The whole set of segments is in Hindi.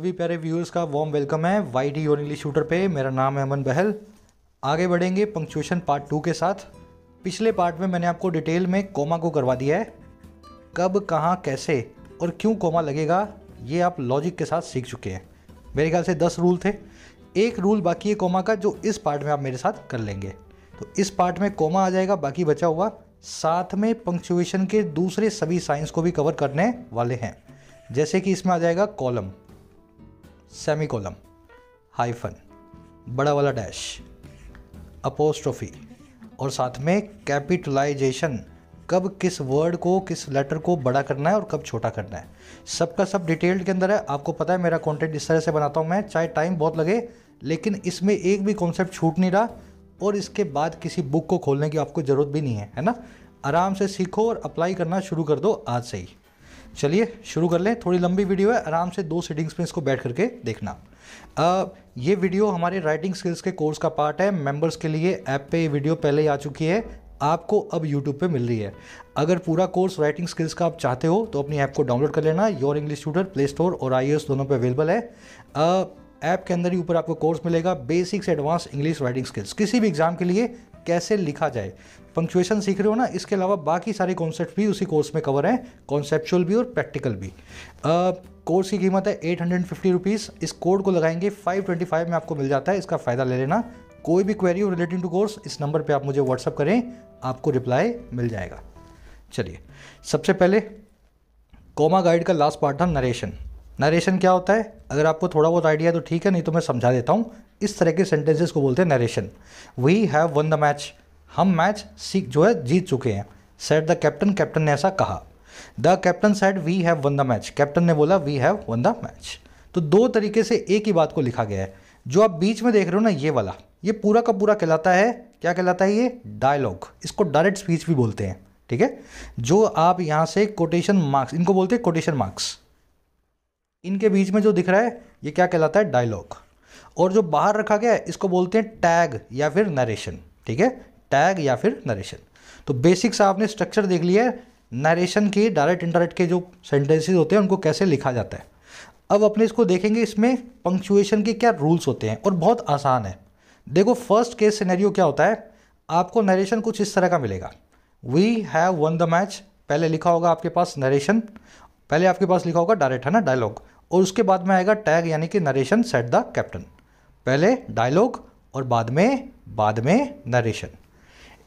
सभी प्यारे व्यूअर्स का वॉम वेलकम है वाई डी ओनली शूटर पे मेरा नाम है अमन बहल आगे बढ़ेंगे पंक्चुएशन पार्ट टू के साथ पिछले पार्ट में मैंने आपको डिटेल में कोमा को करवा दिया है कब कहाँ कैसे और क्यों कोमा लगेगा ये आप लॉजिक के साथ सीख चुके हैं मेरे ख्याल से दस रूल थे एक रूल बाकी है कोमा का जो इस पार्ट में आप मेरे साथ कर लेंगे तो इस पार्ट में कोमा आ जाएगा बाकी बचा हुआ साथ में पंक्चुएशन के दूसरे सभी साइंस को भी कवर करने वाले हैं जैसे कि इसमें आ जाएगा कॉलम सेमी कॉलम हाइफन बड़ा वाला डैश अपोस्ट्रोफी और साथ में कैपिटलाइजेशन कब किस वर्ड को किस लेटर को बड़ा करना है और कब छोटा करना है सबका सब, सब डिटेल्ड के अंदर है आपको पता है मेरा कंटेंट इस तरह से बनाता हूँ मैं चाहे टाइम बहुत लगे लेकिन इसमें एक भी कॉन्सेप्ट छूट नहीं रहा और इसके बाद किसी बुक को खोलने की आपको ज़रूरत भी नहीं है है ना आराम से सीखो और अप्लाई करना शुरू कर दो आज से ही चलिए शुरू कर लें थोड़ी लंबी वीडियो है आराम से दो सेटिंग्स में इसको बैठ करके देखना आ, ये वीडियो हमारे राइटिंग स्किल्स के कोर्स का पार्ट है मेंबर्स के लिए ऐप पे ये वीडियो पहले ही आ चुकी है आपको अब यूट्यूब पे मिल रही है अगर पूरा कोर्स राइटिंग स्किल्स का आप चाहते हो तो अपनी ऐप को डाउनलोड कर लेना your English tutor play store और आई दोनों पर अवेलेबल है ऐप के अंदर ही ऊपर आपको कोर्स मिलेगा basics advance English writing skills किसी भी एग्ज़ाम के लिए कैसे लिखा जाए पंक्चुएशन सीख रहे हो ना इसके अलावा बाकी सारे कॉन्सेप्ट भी उसी कोर्स में कवर हैं कॉन्सेप्चुअल भी और प्रैक्टिकल भी कोर्स की कीमत है एट हंड्रेड फिफ्टी रुपीज़ इस कोड को लगाएंगे फाइव ट्वेंटी फाइव में आपको मिल जाता है इसका फ़ायदा ले लेना कोई भी क्वेरी रिलेटिंग टू कोर्स इस नंबर पर आप मुझे व्हाट्सअप करें आपको रिप्लाई मिल जाएगा चलिए सबसे पहले कोमा गाइड का लास्ट पार्ट था नरेशन नरेशन क्या होता है अगर आपको थोड़ा बहुत आइडिया है तो ठीक है नहीं तो मैं समझा देता हूँ इस तरह के सेंटेंसेस को बोलते हैं narration we have won the match हम मैच सीख जो है जीत चुके हैं सेट द कैप्टन कैप्टन ने ऐसा कहा the captain said we have won the match captain ने बोला we have won the match तो दो तरीके से एक ही बात को लिखा गया है जो आप बीच में देख रहे हो ना ये वाला ये पूरा का पूरा कहलाता है क्या कहलाता है ये डायलॉग इसको डायरेक्ट स्पीच भी बोलते हैं ठीक है जो आप यहाँ से कोटेशन मार्क्स इनको बोलते हैं कोटेशन मार्क्स इनके बीच में जो दिख रहा है ये क्या कहलाता है डायलॉग और जो बाहर रखा गया है इसको बोलते हैं टैग या फिर नरेशन ठीक है टैग या फिर नरेशन तो बेसिक्स आपने स्ट्रक्चर देख लिया है नरेशन के डायरेक्ट इंडायरेक्ट के जो सेंटेंसेज होते हैं उनको कैसे लिखा जाता है अब अपने इसको देखेंगे इसमें पंक्चुएशन के क्या रूल्स होते हैं और बहुत आसान है देखो फर्स्ट केस सिनेरियो क्या होता है आपको नरेशन कुछ इस तरह का मिलेगा we have won the match पहले लिखा होगा आपके पास नरेशन पहले आपके पास लिखा होगा डायरेक्ट है ना डायलॉग और उसके बाद में आएगा टैग यानी कि नरेशन सेट द कैप्टन पहले डायलॉग और बाद में बाद में नरेशन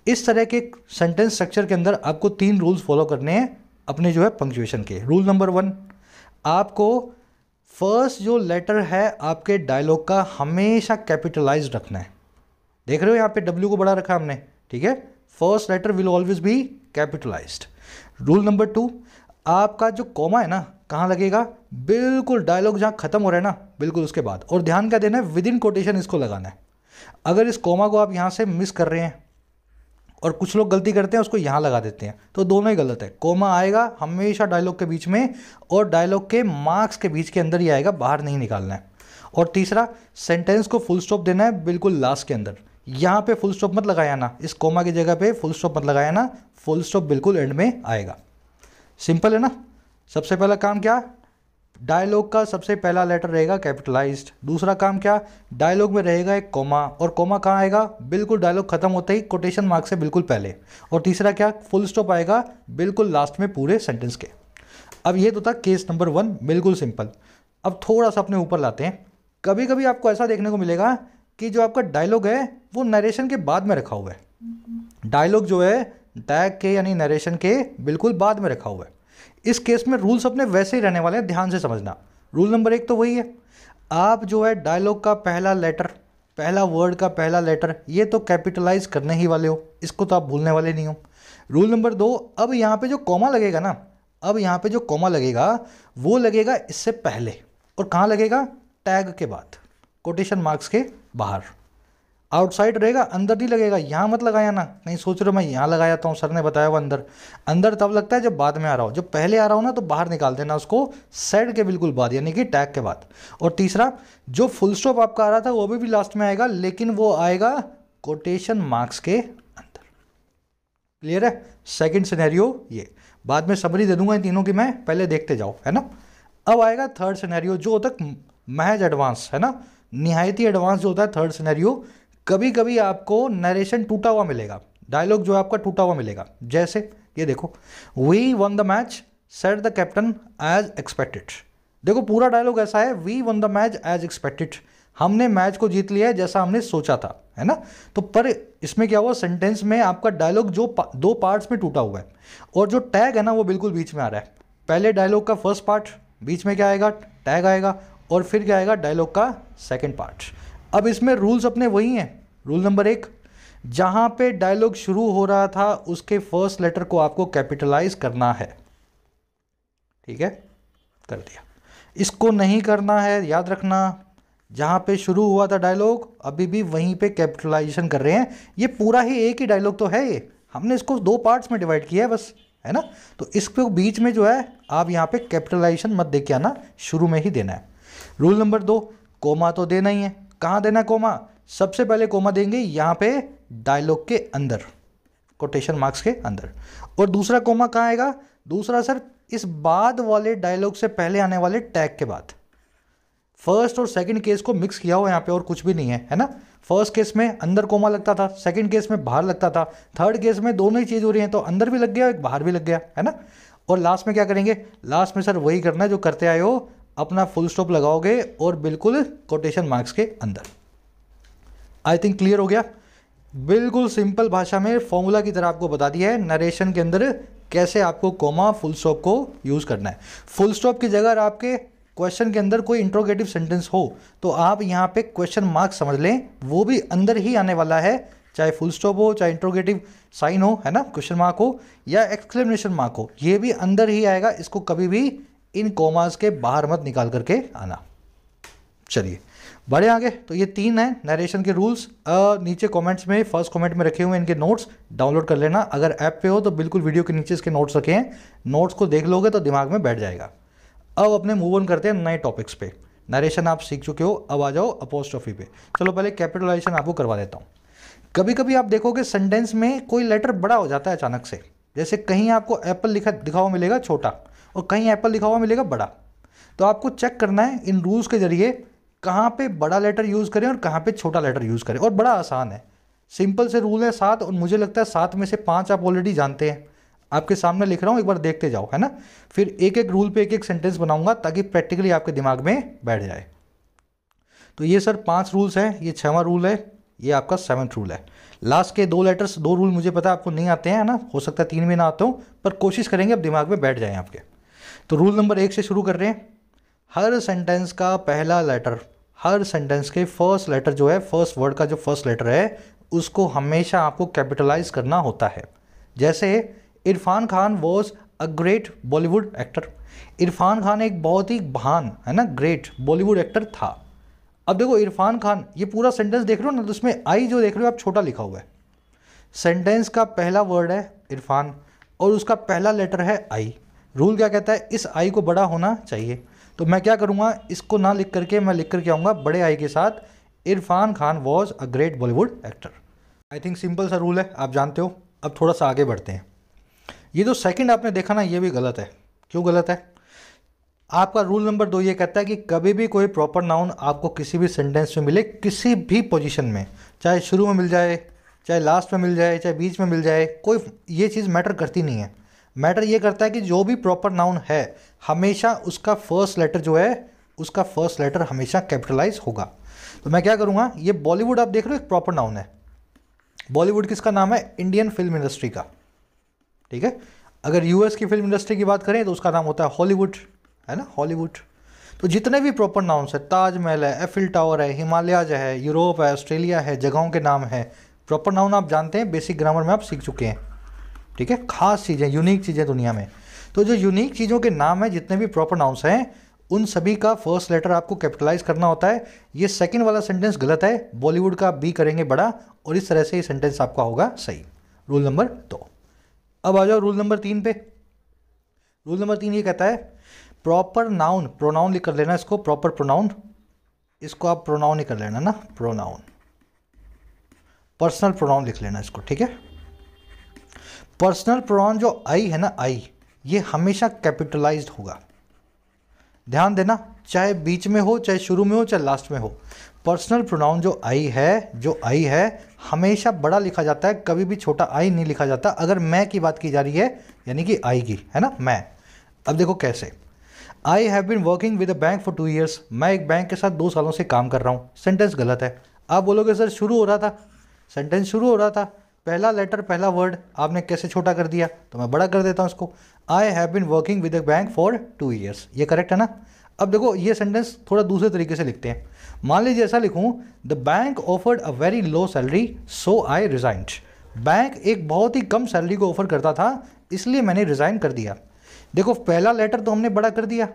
इस तरह के सेंटेंस स्ट्रक्चर के अंदर आपको तीन रूल्स फॉलो करने हैं अपने जो है पंक्चुएशन के रूल नंबर वन आपको फर्स्ट जो लेटर है आपके डायलॉग का हमेशा कैपिटलाइज रखना है देख रहे हो यहाँ पे डब्ल्यू को बड़ा रखा हमने ठीक है first letter will always be capitalise rule number two आपका जो कॉमा है ना कहाँ लगेगा बिल्कुल डायलॉग जहाँ ख़त्म हो रहा है ना बिल्कुल उसके बाद और ध्यान क्या देना है विद इन कोटेशन इसको लगाना है अगर इस कॉमा को आप यहाँ से मिस कर रहे हैं और कुछ लोग गलती करते हैं उसको यहाँ लगा देते हैं तो दोनों ही गलत है कोमा आएगा हमेशा डायलॉग के बीच में और डायलॉग के मार्क्स के बीच के अंदर ही आएगा बाहर नहीं निकालना है और तीसरा सेंटेंस को फुल स्टॉप देना है बिल्कुल लास्ट के अंदर यहाँ पे फुल स्टॉप मत लगाया ना इस कोमा की जगह पे फुल स्टॉप मत लगाया ना फुल स्टॉप बिल्कुल एंड में आएगा सिंपल है ना सबसे पहला काम क्या डायलॉग का सबसे पहला लेटर रहेगा कैपिटलाइज्ड दूसरा काम क्या डायलॉग में रहेगा एक कोमा और कोमा कहाँ आएगा बिल्कुल डायलॉग खत्म होते ही कोटेशन मार्क से बिल्कुल पहले और तीसरा क्या फुल स्टॉप आएगा बिल्कुल लास्ट में पूरे सेंटेंस के अब ये तो था केस नंबर वन बिल्कुल सिंपल अब थोड़ा सा अपने ऊपर लाते हैं कभी कभी आपको ऐसा देखने को मिलेगा कि जो आपका डायलॉग है वो नरेशन के बाद में रखा हुआ है डायलॉग जो है टैग के यानी नरेशन के बिल्कुल बाद में रखा हुआ है इस केस में रूल्स अपने वैसे ही रहने वाले हैं ध्यान से समझना रूल नंबर एक तो वही है आप जो है डायलॉग का पहला लेटर पहला वर्ड का पहला लेटर ये तो कैपिटलाइज करने ही वाले हो इसको तो आप भूलने वाले नहीं हो रूल नंबर दो अब यहाँ पे जो कॉमा लगेगा ना अब यहाँ पे जो कॉमा लगेगा वो लगेगा इससे पहले और कहाँ लगेगा टैग के बाद कोटेशन मार्क्स के बाहर आउटसाइड रहेगा अंदर नहीं लगेगा यहाँ मत लगाया ना नहीं सोच रहे मैं यहाँ लगाया था सर ने बताया वो अंदर अंदर तब लगता है जब बाद में आ रहा हो जब पहले आ रहा हो ना तो बाहर निकाल देना उसको साइड के बिल्कुल बाद यानी कि टैग के बाद और तीसरा जो फुल स्टॉप आपका आ रहा था वो भी, भी लास्ट में आएगा लेकिन वो आएगा कोटेशन मार्क्स के अंदर क्लियर है सेकेंड सिनेरियो ये बाद में समरी दे दूंगा इन तीनों की मैं पहले देखते जाओ है ना अब आएगा थर्ड सिनेरियो जो तक महज एडवांस है ना निहायती एडवांस जो होता है थर्ड सिनेरियो कभी कभी आपको नरेशन टूटा हुआ मिलेगा डायलॉग जो है आपका टूटा हुआ मिलेगा जैसे ये देखो we won the match said the captain as expected देखो पूरा डायलॉग ऐसा है we won the match as expected हमने मैच को जीत लिया है जैसा हमने सोचा था है ना तो पर इसमें क्या हुआ सेंटेंस में आपका डायलॉग जो पा, दो पार्ट्स में टूटा हुआ है और जो टैग है ना वो बिल्कुल बीच में आ रहा है पहले डायलॉग का फर्स्ट पार्ट बीच में क्या आएगा टैग आएगा और फिर क्या आएगा डायलॉग का सेकेंड पार्ट अब इसमें रूल्स अपने वही हैं रूल नंबर एक जहां पे डायलॉग शुरू हो रहा था उसके फर्स्ट लेटर को आपको कैपिटलाइज करना है ठीक है कर दिया इसको नहीं करना है याद रखना जहां पे शुरू हुआ था डायलॉग अभी भी वहीं पे कैपिटलाइजेशन कर रहे हैं ये पूरा ही एक ही डायलॉग तो है ये हमने इसको दो पार्ट्स में डिवाइड किया है बस है ना तो इसको बीच में जो है आप यहाँ पे कैपिटलाइजेशन मत दे के आना शुरू में ही देना है रूल नंबर दो कोमा तो देना ही है कहाँ देना कोमा सबसे पहले कोमा देंगे यहाँ पे डायलॉग के अंदर कोटेशन मार्क्स के अंदर और दूसरा कोमा कहाँ आएगा दूसरा सर इस बाद वाले डायलॉग से पहले आने वाले टैग के बाद फर्स्ट और सेकंड केस को मिक्स किया हो यहाँ पे और कुछ भी नहीं है है ना फर्स्ट केस में अंदर कोमा लगता था सेकंड केस में बाहर लगता था थर्ड केस में दोनों ही चीज़ हो रही है तो अंदर भी लग गया एक बाहर भी लग गया है ना और लास्ट में क्या करेंगे लास्ट में सर वही करना है जो करते आए हो अपना फुल स्टॉप लगाओगे और बिल्कुल कोटेशन मार्क्स के अंदर आई थिंक क्लियर हो गया बिल्कुल सिंपल भाषा में फॉर्मूला की तरह आपको बता दिया है नरेशन के अंदर कैसे आपको कोमा फुल स्टॉप को यूज़ करना है फुल स्टॉप की जगह आपके क्वेश्चन के अंदर कोई इंट्रोगेटिव सेंटेंस हो तो आप यहाँ पे क्वेश्चन मार्क समझ लें वो भी अंदर ही आने वाला है चाहे फुल स्टॉप हो चाहे इंट्रोगेटिव साइन हो है ना क्वेश्चन मार्क हो या एक्सक्लेमेशन मार्क हो ये भी अंदर ही आएगा इसको कभी भी इन कॉमास के बाहर मत निकाल करके आना चलिए बढ़े आगे तो ये तीन है नरेशन के रूल्स नीचे कमेंट्स में फर्स्ट कमेंट में रखे हुए इनके नोट्स डाउनलोड कर लेना अगर ऐप पे हो तो बिल्कुल वीडियो के नीचे इसके नोट्स रखे हैं नोट्स को देख लोगे तो दिमाग में बैठ जाएगा अब अपने मूव ऑन करते हैं नए टॉपिक्स पे नरेशन आप सीख चुके हो अब आ जाओ अपोस्ट्रॉफी पे चलो पहले कैपिटलाइजेशन आपको करवा देता हूँ कभी कभी आप देखोगे सेंटेंस में कोई लेटर बड़ा हो जाता है अचानक से जैसे कहीं आपको एप्पल लिखा दिखावा मिलेगा छोटा और कहीं एप्पल लिखा हुआ मिलेगा बड़ा तो आपको चेक करना है इन रूल्स के जरिए कहाँ पे बड़ा लेटर यूज़ करें और कहाँ पे छोटा लेटर यूज़ करें और बड़ा आसान है सिंपल से रूल है सात और मुझे लगता है सात में से पाँच आप ऑलरेडी जानते हैं आपके सामने लिख रहा हूँ एक बार देखते जाओ है ना फिर एक एक रूल पे एक एक सेंटेंस बनाऊंगा ताकि प्रैक्टिकली आपके दिमाग में बैठ जाए तो ये सर पांच रूल्स हैं ये छवा रूल है ये आपका सेवन्थ रूल है लास्ट के दो लेटर्स दो रूल मुझे पता है आपको नहीं आते हैं ना हो सकता है तीन भी ना आते हो पर कोशिश करेंगे आप दिमाग में बैठ जाए आपके तो रूल नंबर एक से शुरू कर रहे हैं हर सेंटेंस का पहला लेटर हर सेंटेंस के फर्स्ट लेटर जो है फर्स्ट वर्ड का जो फर्स्ट लेटर है उसको हमेशा आपको कैपिटलाइज करना होता है जैसे Irfan Khan was a great Bollywood actor Irfan Khan एक बहुत ही महान है ना ग्रेट बॉलीवुड एक्टर था अब देखो इरफान खान ये पूरा सेंटेंस देख रहे हो ना तो उसमें आई जो देख रहे हो आप छोटा लिखा हुआ है सेंटेंस का पहला वर्ड है इरफान और उसका पहला लेटर है आई रूल क्या कहता है इस आई को बड़ा होना चाहिए तो मैं क्या करूँगा इसको ना लिख करके मैं लिख करके आऊँगा बड़े आई के साथ Irfan Khan was a great Bollywood actor I think simple सा रूल है आप जानते हो अब थोड़ा सा आगे बढ़ते हैं ये जो सेकंड आपने देखा ना ये भी गलत है क्यों गलत है आपका रूल नंबर दो ये कहता है कि कभी भी कोई प्रॉपर नाउन आपको किसी भी सेंटेंस में मिले किसी भी पोजीशन में चाहे शुरू में मिल जाए चाहे लास्ट में मिल जाए चाहे बीच में मिल जाए कोई ये चीज़ मैटर करती नहीं है मैटर ये करता है कि जो भी प्रॉपर नाउन है हमेशा उसका फर्स्ट लेटर जो है उसका फर्स्ट लेटर हमेशा कैपिटलाइज होगा तो मैं क्या करूँगा ये बॉलीवुड आप देख रहे हो एक प्रॉपर नाउन है बॉलीवुड किसका नाम है इंडियन फिल्म इंडस्ट्री का ठीक है अगर यूएस की फिल्म इंडस्ट्री की बात करें तो उसका नाम होता है हॉलीवुड है ना हॉलीवुड तो जितने भी प्रॉपर नाउन्स है ताजमहल है एफिल टावर है हिमालयाज है यूरोप है ऑस्ट्रेलिया है जगहों के नाम है प्रॉपर नाउन आप जानते हैं बेसिक ग्रामर में आप सीख चुके हैं ठीक है खास चीज़ें यूनिक चीज़ें दुनिया में तो जो यूनिक चीज़ों के नाम हैं जितने भी प्रॉपर नाउंस हैं उन सभी का फर्स्ट लेटर आपको कैपिटलाइज करना होता है ये सेकंड वाला सेंटेंस गलत है बॉलीवुड का बी करेंगे बड़ा और इस तरह से ये सेंटेंस आपका होगा सही रूल नंबर दो अब आ जाओ रूल नंबर तीन पे रूल नंबर तीन ये कहता है प्रॉपर नाउन प्रोनाउन लिख कर लेना इसको प्रॉपर प्रोनाउन इसको आप प्रोनाउन ही कर लेना ना प्रोनाउन पर्सनल प्रोनाउन लिख लेना इसको ठीक है पर्सनल प्रोनाउन जो आई है ना आई ये हमेशा कैपिटलाइज्ड होगा ध्यान देना चाहे बीच में हो चाहे शुरू में हो चाहे लास्ट में हो पर्सनल प्रोनाउन जो आई है जो आई है हमेशा बड़ा लिखा जाता है कभी भी छोटा आई नहीं लिखा जाता अगर मैं की बात की जा रही है यानी कि आई की है ना मैं अब देखो कैसे I have been working with a bank for two years मैं एक बैंक के साथ दो सालों से काम कर रहा हूँ सेंटेंस गलत है आप बोलोगे सर शुरू हो रहा था सेंटेंस शुरू हो रहा था पहला लेटर पहला वर्ड आपने कैसे छोटा कर दिया तो मैं बड़ा कर देता हूँ उसको I have been working with a bank for two years ये करेक्ट है ना अब देखो ये सेंटेंस थोड़ा दूसरे तरीके से लिखते हैं मान लीजिए ऐसा लिखूँ the bank offered a very low salary so I resigned bank एक बहुत ही कम सैलरी को ऑफर करता था इसलिए मैंने रिज़ाइन कर दिया देखो पहला लेटर तो हमने बड़ा कर दिया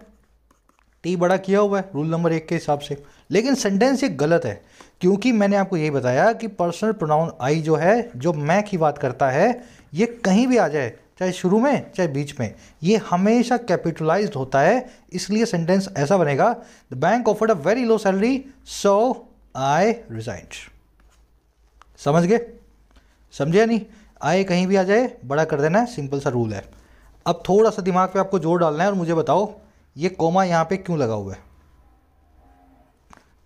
टी तो बड़ा किया हुआ है रूल नंबर एक के हिसाब से लेकिन सेंटेंस ये गलत है क्योंकि मैंने आपको यही बताया कि पर्सनल प्रोनाउन आई जो है जो मैं की बात करता है ये कहीं भी आ जाए चाहे शुरू में चाहे बीच में ये हमेशा कैपिटलाइज होता है इसलिए सेंटेंस ऐसा बनेगा the bank offered a very low salary so I resigned समझ गए समझे नहीं आए कहीं भी आ जाए बड़ा कर देना है सिंपल सा रूल है अब थोड़ा सा दिमाग पे आपको जोर डालना है और मुझे बताओ ये कोमा यहाँ पे क्यों लगा हुआ है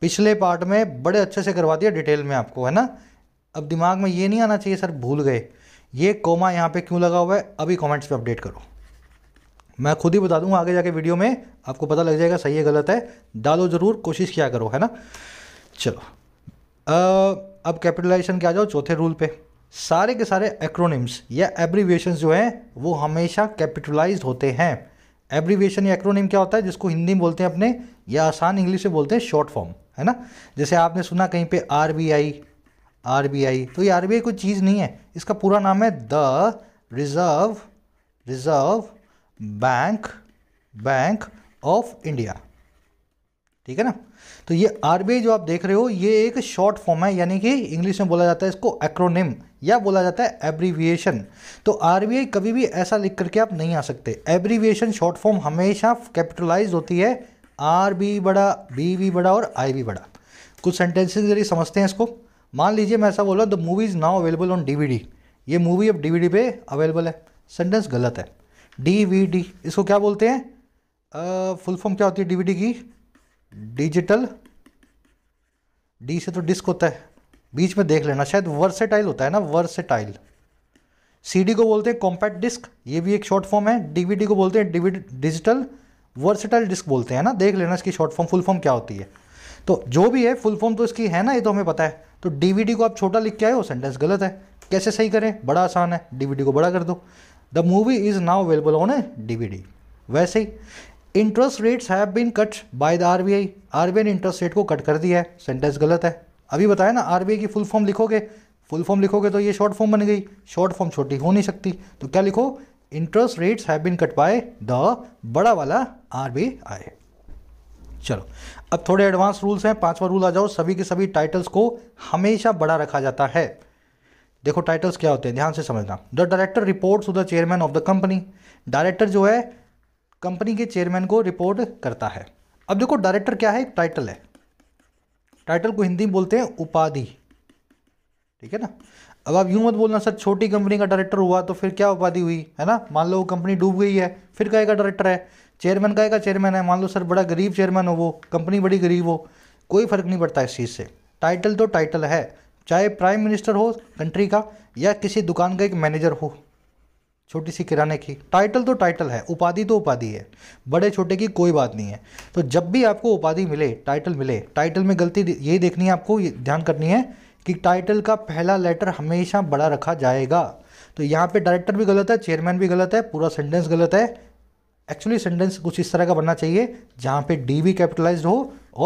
पिछले पार्ट में बड़े अच्छे से करवा दिया डिटेल में आपको है ना अब दिमाग में ये नहीं आना चाहिए सर भूल गए ये कोमा यहाँ पे क्यों लगा हुआ है अभी कमेंट्स पे अपडेट करो मैं खुद ही बता दूंगा आगे जाके वीडियो में आपको पता लग जाएगा सही है गलत है डालो ज़रूर कोशिश क्या करो है ना चलो आ, अब कैपिटलाइजेशन के आ जाओ चौथे रूल पे सारे के सारे एक्रोनिम्स या एब्रीविएशन जो हैं वो हमेशा कैपिटलाइज होते हैं एब्रीवेशन या एक्रोनिम क्या होता है जिसको हिंदी में बोलते हैं अपने या आसान इंग्लिश में बोलते हैं शॉर्ट फॉर्म है ना जैसे आपने सुना कहीं पे R B I R B I तो ये आर बी आई कोई चीज़ नहीं है इसका पूरा नाम है the reserve reserve bank bank of India ठीक है ना तो ये आर बी आई जो आप देख रहे हो ये एक शॉर्ट फॉर्म है यानी कि इंग्लिश में बोला जाता है इसको एक्रोनिम या बोला जाता है एब्रीविएशन तो आर कभी भी ऐसा लिख करके आप नहीं आ सकते एब्रीविएशन शॉर्ट फॉर्म हमेशा कैपिटलाइज होती है आर बी बड़ा बी वी बड़ा और आई वी बड़ा कुछ सेंटेंसेस जरिए समझते हैं इसको मान लीजिए मैं ऐसा बोला the movie is now available on DVD ये मूवी अब डीवीडी पे अवेलेबल है सेंटेंस गलत है डी इसको क्या बोलते हैं फुल फॉर्म क्या होती है डीवीडी की डिजिटल डी से तो डिस्क होता है बीच में देख लेना शायद वर्सेटाइल होता है ना वर्सेटाइल सीडी को बोलते हैं कॉम्पैक्ट डिस्क ये भी एक शॉर्ट फॉर्म है डीवीडी को बोलते हैं डिजिटल वर्सेटाइल डिस्क बोलते हैं ना देख लेना इसकी शॉर्ट फॉर्म फुल फॉर्म क्या होती है तो जो भी है फुल फॉर्म तो इसकी है ना ये तो हमें पता है तो डीवीडी को आप छोटा लिख के आए हो सेंटेंस गलत है कैसे सही करें बड़ा आसान है डीवीडी को बड़ा कर दो the movie is now available on a DVD वैसे ही interest rates have been cut by the RBI RBI ने इंटरेस्ट रेट को कट कर दिया है सेंटेंस गलत है अभी बताया ना आरबीआई की फुल फॉर्म लिखोगे फुल फॉर्म लिखोगे तो ये शॉर्ट फॉर्म बन गई शॉर्ट फॉर्म छोटी हो नहीं सकती तो क्या लिखो interest rates have been cut by the बड़ा वाला आई चलो अब थोड़े एडवांस रूल्स हैं पांचवा रूल आ जाओ सभी के सभी टाइटल्स को हमेशा बड़ा रखा जाता है देखो टाइटल्स क्या होते हैं ध्यान से समझना the director report to the chairman of the company director जो है कंपनी के चेयरमैन को रिपोर्ट करता है अब देखो डायरेक्टर क्या है टाइटल है टाइटल को हिंदी में बोलते हैं उपाधि ठीक है ना अब आप यूं मत बोलना सर छोटी कंपनी का डायरेक्टर हुआ तो फिर क्या उपाधि हुई है ना मान लो कंपनी डूब गई है फिर का डायरेक्टर है चेयरमैन का चेयरमैन है मान लो सर बड़ा गरीब चेयरमैन हो वो कंपनी बड़ी गरीब हो कोई फर्क नहीं पड़ता इस चीज़ से टाइटल तो टाइटल है चाहे प्राइम मिनिस्टर हो कंट्री का या किसी दुकान का एक मैनेजर हो छोटी सी किराने की टाइटल तो टाइटल है उपाधि तो उपाधि है बड़े छोटे की कोई बात नहीं है तो जब भी आपको उपाधि मिले टाइटल मिले टाइटल में गलती यही देखनी है आपको ध्यान करनी है कि टाइटल का पहला लेटर हमेशा बड़ा रखा जाएगा तो यहाँ पे डायरेक्टर भी गलत है चेयरमैन भी गलत है पूरा सेंटेंस गलत है एक्चुअली सेंटेंस कुछ इस तरह का बनना चाहिए जहाँ पे डी भी कैपिटलाइज्ड हो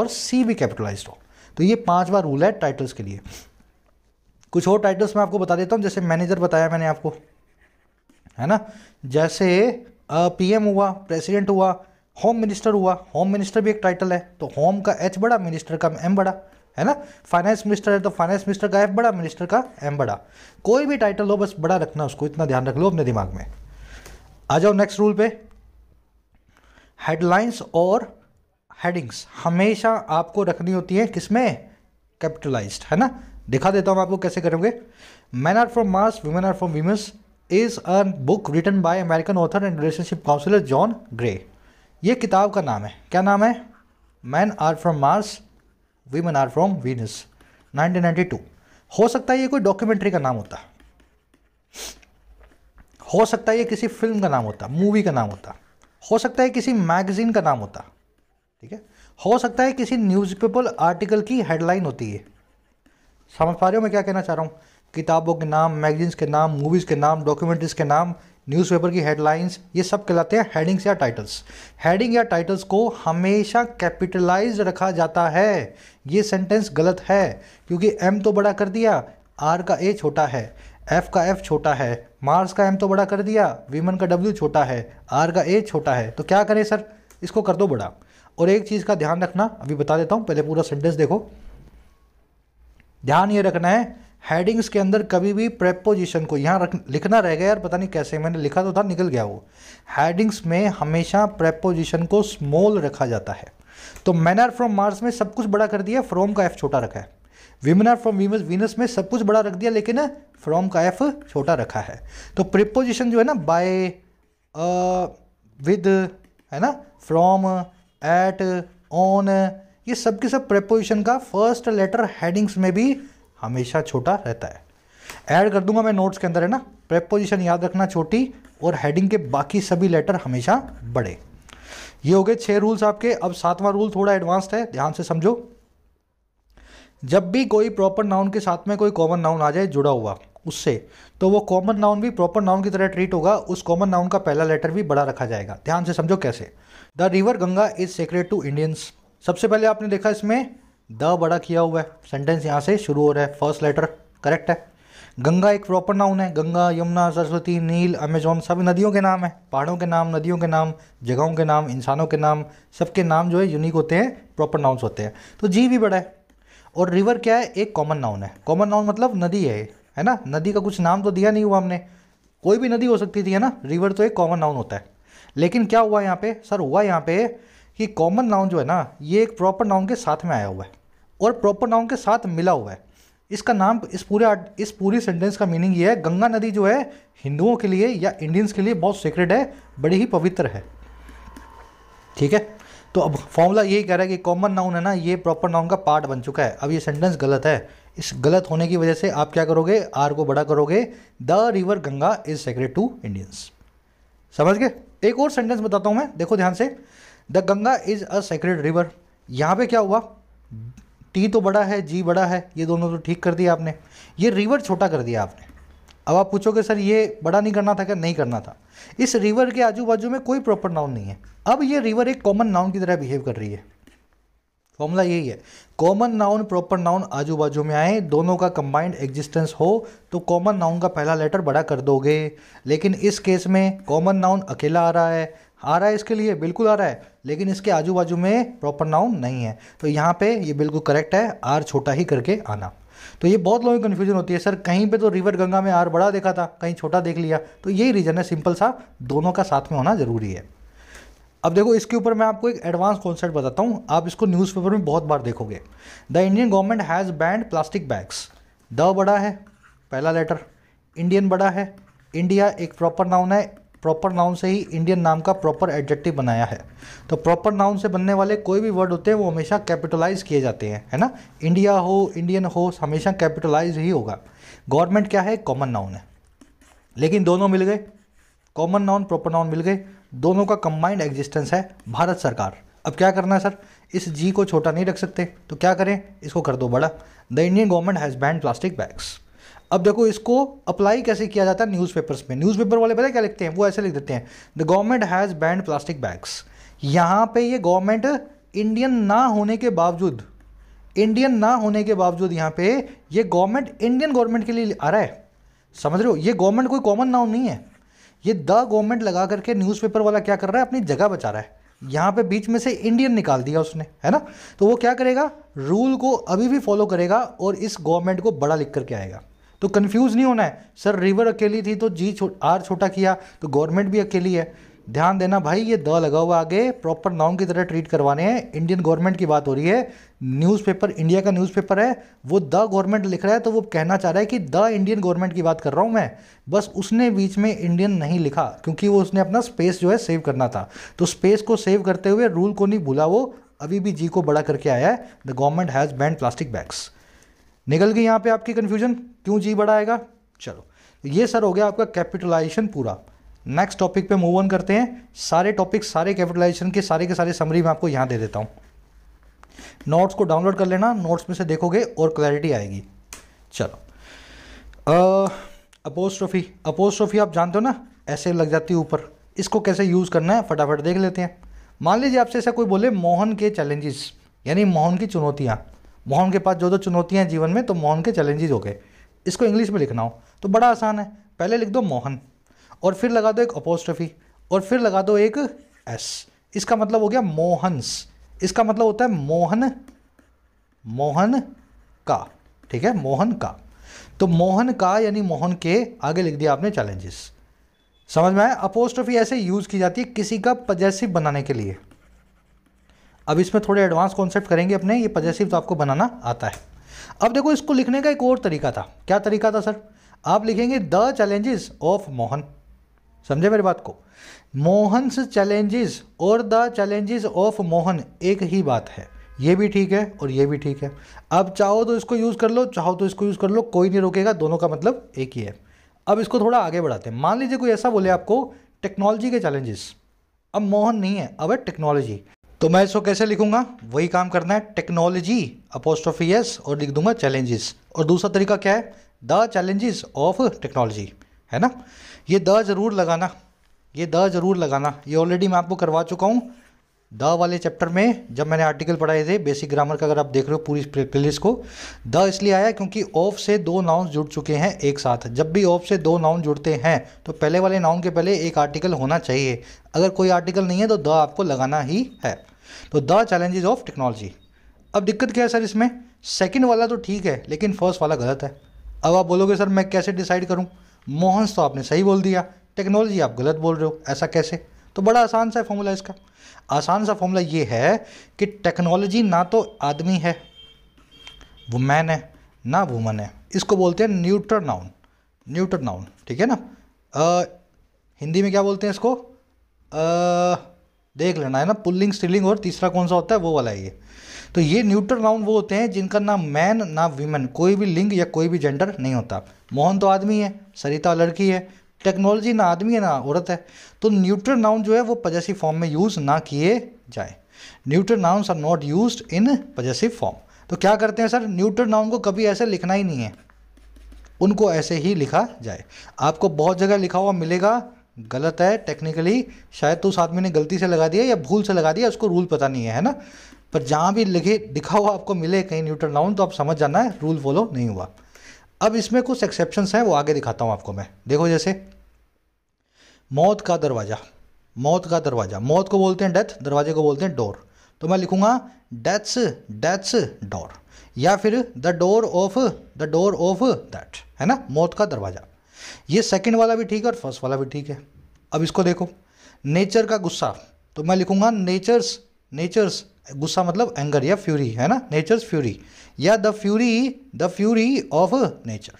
और सी भी कैपिटलाइज हो तो ये पांच बार रूल है टाइटल्स के लिए कुछ और टाइटल्स मैं आपको बता देता हूँ जैसे मैनेजर बताया मैंने आपको है ना जैसे पीएम हुआ प्रेसिडेंट हुआ होम मिनिस्टर हुआ होम मिनिस्टर भी एक टाइटल है तो होम का एच बड़ा मिनिस्टर का एम बड़ा है ना फाइनेंस मिनिस्टर है तो फाइनेंस मिनिस्टर का एफ बड़ा मिनिस्टर का एम बड़ा कोई भी टाइटल हो बस बड़ा रखना उसको इतना ध्यान रख लो अपने दिमाग में आ जाओ नेक्स्ट रूल पे हेडलाइंस और हेडिंग्स हमेशा आपको रखनी होती है किसमें कैपिटलाइज्ड है ना दिखा देता हूँ आपको कैसे करोगे men are from Mars women are from Venus is a book written by American author and relationship counsellor John Gray ये किताब का नाम है क्या नाम है men are from Mars women are from Venus 1992 हो सकता है ये कोई डॉक्यूमेंट्री का नाम होता हो सकता है ये किसी फिल्म का नाम होता मूवी का नाम होता हो सकता है किसी मैगजीन का नाम होता ठीक है हो सकता है किसी न्यूज़पेपर आर्टिकल की हेडलाइन होती है समझ पा रहे हो मैं क्या कहना चाह रहा हूँ किताबों के नाम मैगजीन्स के नाम मूवीज़ के नाम डॉक्यूमेंट्रीज़ के नाम न्यूज़पेपर की हेडलाइंस ये सब कहलाते हैं हेडिंग्स या टाइटल्स हेडिंग या टाइटल्स को हमेशा कैपिटलाइज रखा जाता है ये सेंटेंस गलत है क्योंकि एम तो बड़ा कर दिया आर का ए छोटा है एफ का एफ छोटा है मार्स का एम तो बड़ा कर दिया वीमन का डब्ल्यू छोटा है आर का ए छोटा है तो क्या करें सर इसको कर दो बड़ा और एक चीज़ का ध्यान रखना अभी बता देता हूँ पहले पूरा सेंटेंस देखो ध्यान ये रखना है हेडिंग्स के अंदर कभी भी प्रेपोजिशन को यहाँ रख लिखना रह गया यार पता नहीं कैसे मैंने लिखा तो था निकल गया वो हेडिंग्स में हमेशा प्रेपोजिशन को स्मॉल रखा जाता है तो मैन आर फ्रॉम मार्स में सब कुछ बड़ा कर दिया फ्रॉम का एफ छोटा रखा है विमेन आर फ्रॉम वीनस में सब कुछ बड़ा रख दिया लेकिन फ्रॉम का एफ छोटा रखा है तो प्रिपोजिशन जो है ना बाय विद है ना फ्रॉम एट ऑन ये सब के सब प्रेपोजिशन का फर्स्ट लेटर हेडिंग्स में भी हमेशा छोटा रहता है ऐड कर दूंगा मैं नोट्स के अंदर है ना प्रेपोजिशन याद रखना छोटी और हेडिंग के बाकी सभी लेटर हमेशा बड़े ये हो गए छह रूल्स आपके अब सातवां रूल थोड़ा एडवांस्ड है ध्यान से समझो जब भी कोई प्रॉपर नाउन के साथ में कोई कॉमन नाउन आ जाए जुड़ा हुआ उससे तो वो कॉमन नाउन भी प्रॉपर नाउन की तरह ट्रीट होगा उस कॉमन नाउन का पहला लेटर भी बड़ा रखा जाएगा ध्यान से समझो कैसे the river Ganga is sacred to Indians सबसे पहले आपने देखा इसमें द बड़ा किया हुआ है सेंटेंस यहाँ से शुरू हो रहा है फर्स्ट लेटर करेक्ट है गंगा एक प्रॉपर नाउन है गंगा यमुना सरस्वती नील अमेजोन सब नदियों के नाम है पहाड़ों के नाम नदियों के नाम जगहों के नाम इंसानों के नाम सबके नाम जो है यूनिक होते हैं प्रॉपर नाउन्स होते हैं तो जी भी बड़ा है और रिवर क्या है एक कॉमन नाउन है कॉमन नाउन मतलब नदी है है ना नदी का कुछ नाम तो दिया नहीं हुआ हमने कोई भी नदी हो सकती थी है ना रिवर तो एक कॉमन नाउन होता है लेकिन क्या हुआ यहाँ पे सर हुआ यहाँ पे कि कॉमन नाउन जो है ना ये एक प्रॉपर नाउन के साथ में आया हुआ है और प्रॉपर नाउन के साथ मिला हुआ है इसका नाम इस पूरे इस पूरी सेंटेंस का मीनिंग ये है गंगा नदी जो है हिंदुओं के लिए या इंडियंस के लिए बहुत सीक्रेट है बड़ी ही पवित्र है ठीक है तो अब फॉर्मूला यही कह रहा है कि कॉमन नाउन है ना ये प्रॉपर नाउन का पार्ट बन चुका है अब ये सेंटेंस गलत है इस गलत होने की वजह से आप क्या करोगे आर को बड़ा करोगे the river Ganga is sacred to Indians समझ गए एक और सेंटेंस बताता हूँ मैं देखो ध्यान से the Ganga is a sacred river यहाँ पे क्या हुआ टी तो बड़ा है जी बड़ा है ये दोनों तो ठीक कर दिया आपने ये रिवर छोटा कर दिया आपने अब आप पूछोगे सर ये बड़ा नहीं करना था क्या नहीं करना था इस रिवर के आजू बाजू में कोई प्रॉपर नाउन नहीं है अब ये रिवर एक कॉमन नाउन की तरह बिहेव कर रही है फॉर्मूला यही है कॉमन नाउन प्रॉपर नाउन आजू बाजू में आए दोनों का कंबाइंड एग्जिस्टेंस हो तो कॉमन नाउन का पहला लेटर बड़ा कर दोगे लेकिन इस केस में कॉमन नाउन अकेला आ रहा है आ रहा है इसके लिए बिल्कुल आ रहा है लेकिन इसके आजू बाजू में प्रॉपर नाउन नहीं है तो यहाँ पे ये बिल्कुल करेक्ट है आर छोटा ही करके आना तो ये बहुत लोगों की कन्फ्यूजन होती है सर कहीं पे तो रिवर गंगा में आर बड़ा देखा था कहीं छोटा देख लिया तो यही रीज़न है सिंपल सा दोनों का साथ में होना ज़रूरी है अब देखो इसके ऊपर मैं आपको एक एडवांस कॉन्सेप्ट बताता हूँ आप इसको न्यूज़पेपर में बहुत बार देखोगे the Indian government has banned plastic bags the बड़ा है पहला लेटर इंडियन बड़ा है इंडिया एक प्रॉपर नाउन है प्रॉपर नाउन से ही इंडियन नाम का प्रॉपर एडजेक्टिव बनाया है तो प्रॉपर नाउन से बनने वाले कोई भी वर्ड होते हैं वो हमेशा कैपिटलाइज किए जाते हैं है ना इंडिया हो इंडियन हो हमेशा कैपिटलाइज ही होगा गवर्नमेंट क्या है कॉमन नाउन है लेकिन दोनों मिल गए कॉमन नाउन प्रॉपर नाउन मिल गए दोनों का कंबाइंड एग्जिस्टेंस है भारत सरकार अब क्या करना है सर इस जी को छोटा नहीं रख सकते तो क्या करें इसको कर दो बड़ा the Indian government has banned plastic bags अब देखो इसको अप्लाई कैसे किया जाता है न्यूज़पेपर्स में न्यूज़पेपर वाले पता क्या लिखते हैं वो ऐसे लिख देते हैं the government has banned plastic bags यहाँ पे ये गवर्नमेंट इंडियन ना होने के बावजूद इंडियन ना होने के बावजूद यहाँ पे ये गवर्नमेंट इंडियन गवर्नमेंट के लिए आ रहा है समझ रहे हो ये गवर्नमेंट कोई कॉमन नाउन नहीं है ये द गवर्नमेंट लगा करके न्यूज़पेपर वाला क्या कर रहा है अपनी जगह बचा रहा है यहाँ पे बीच में से इंडियन निकाल दिया उसने है ना तो वो क्या करेगा रूल को अभी भी फॉलो करेगा और इस गवर्नमेंट को बड़ा लिख करके आएगा तो कन्फ्यूज़ नहीं होना है सर रिवर अकेली थी तो जी छो, आर छोटा किया तो गवर्नमेंट भी अकेली है ध्यान देना भाई ये द लगा हुआ आगे प्रॉपर नाउन की तरह ट्रीट करवाने हैं इंडियन गवर्नमेंट की बात हो रही है न्यूज़पेपर इंडिया का न्यूज़पेपर है वो द गवर्नमेंट लिख रहा है तो वो कहना चाह रहा है कि द इंडियन गवर्नमेंट की बात कर रहा हूँ मैं बस उसने बीच में इंडियन नहीं लिखा क्योंकि वो उसने अपना स्पेस जो है सेव करना था तो स्पेस को सेव करते हुए रूल को नहीं भूला वो अभी भी जी को बड़ा करके आया है the government has banned plastic bags निकल गई यहाँ पे आपकी कन्फ्यूजन क्यों जी बड़ा आएगा चलो ये सर हो गया आपका कैपिटलाइजेशन पूरा नेक्स्ट टॉपिक पे मूव ऑन करते हैं सारे टॉपिक सारे कैपिटलाइजेशन के सारे के सारे समरी मैं आपको यहाँ दे देता हूँ नोट्स को डाउनलोड कर लेना नोट्स में से देखोगे और क्लैरिटी आएगी चलो अपोस्ट्रोफी अपोस्ट्रोफी आप जानते हो ना ऐसे लग जाती है ऊपर इसको कैसे यूज़ करना है फटाफट देख लेते हैं मान लीजिए आपसे ऐसा कोई बोले मोहन के चैलेंजेस यानी मोहन की चुनौतियाँ मोहन के पास जो जो चुनौतियाँ हैं जीवन में तो मोहन के चैलेंजेज हो गए इसको इंग्लिश में लिखना हो तो बड़ा आसान है पहले लिख दो मोहन और फिर लगा दो एक अपोस्ट्रफी और फिर लगा दो एक एस इसका मतलब हो गया मोहनस इसका मतलब होता है मोहन मोहन का ठीक है मोहन का तो मोहन का यानी मोहन के आगे लिख दिया आपने चैलेंजेस समझ में आया अपोस्ट्रफी ऐसे यूज़ की जाती है किसी का पजेसिव बनाने के लिए अब इसमें थोड़े एडवांस कॉन्सेप्ट करेंगे अपने ये पजेसिव तो आपको बनाना आता है अब देखो इसको लिखने का एक और तरीका था क्या तरीका था सर आप लिखेंगे द चैलेंजेस ऑफ मोहन समझे मेरी बात को मोहनस चैलेंजेस और द चैलेंजेस ऑफ मोहन एक ही बात है ये भी ठीक है और ये भी ठीक है अब चाहो तो इसको यूज़ कर लो चाहो तो इसको यूज़ कर लो कोई नहीं रोकेगा दोनों का मतलब एक ही है अब इसको थोड़ा आगे बढ़ाते हैं मान लीजिए कोई ऐसा बोले आपको टेक्नोलॉजी के चैलेंजेस अब मोहन नहीं है अब है टेक्नोलॉजी तो मैं इसको कैसे लिखूंगा वही काम करना है टेक्नोलॉजी अपोस्ट्रोफी एस और लिख दूंगा चैलेंजेस और दूसरा तरीका क्या है द चैलेंजेस ऑफ टेक्नोलॉजी है ना ये द ज़रूर लगाना ये द ज़रूर लगाना ये ऑलरेडी मैं आपको करवा चुका हूँ द वाले चैप्टर में जब मैंने आर्टिकल पढ़ाए थे बेसिक ग्रामर का अगर आप देख रहे हो पूरी प्लेलिस्ट को द इसलिए आया क्योंकि ऑफ से दो नाउन जुड़ चुके हैं एक साथ जब भी ऑफ से दो नाउन जुड़ते हैं तो पहले वाले नाउन के पहले एक आर्टिकल होना चाहिए अगर कोई आर्टिकल नहीं है तो द आपको लगाना ही है तो द चैलेंजेज ऑफ टेक्नोलॉजी अब दिक्कत क्या है सर इसमें सेकेंड वाला तो ठीक है लेकिन फर्स्ट वाला गलत है अब आप बोलोगे सर मैं कैसे डिसाइड करूँ मोहन तो आपने सही बोल दिया टेक्नोलॉजी आप गलत बोल रहे हो ऐसा कैसे तो बड़ा आसान सा है फॉर्मूला इसका आसान सा फॉर्मूला ये है कि टेक्नोलॉजी ना तो आदमी है वो मैन है ना वुमन है इसको बोलते हैं न्यूट्रल नाउन न्यूट्रल नाउन ठीक है ना आ, हिंदी में क्या बोलते हैं इसको आ, देख लेना है ना पुल्लिंग स्टिलिंग और तीसरा कौन सा होता है वो वाला है ये तो ये न्यूट्रल नाउन वो होते हैं जिनका ना मैन ना वीमेन कोई भी लिंग या कोई भी जेंडर नहीं होता मोहन तो आदमी है सरिता लड़की है टेक्नोलॉजी ना आदमी है ना औरत है तो न्यूट्रल नाउन जो है वो पजेसिव फॉर्म में यूज़ ना किए जाए neutral nouns are not use in possessive form तो क्या करते हैं सर न्यूट्रल नाउन को कभी ऐसे लिखना ही नहीं है उनको ऐसे ही लिखा जाए आपको बहुत जगह लिखा हुआ मिलेगा गलत है टेक्निकली शायद तो उस आदमी ने गलती से लगा दिया या भूल से लगा दिया उसको रूल पता नहीं है है ना पर जहाँ भी लिखे लिखा हुआ आपको मिले कहीं न्यूट्रल नाउन तो आप समझ जाना है रूल फॉलो नहीं हुआ अब इसमें कुछ एक्सेप्शन हैं वो आगे दिखाता हूँ आपको मैं देखो जैसे मौत का दरवाज़ा मौत का दरवाज़ा मौत को बोलते हैं डेथ दरवाजे को बोलते हैं डोर तो मैं लिखूंगा डेथ्स डेथ्स डोर या फिर the door of the door of that है ना मौत का दरवाज़ा ये सेकंड वाला भी ठीक है और फर्स्ट वाला भी ठीक है अब इसको देखो नेचर का गुस्सा तो मैं लिखूंगा नेचर्स नेचर्स गुस्सा मतलब एंगर या फ्यूरी है ना नेचर्स फ्यूरी या the fury the fury of nature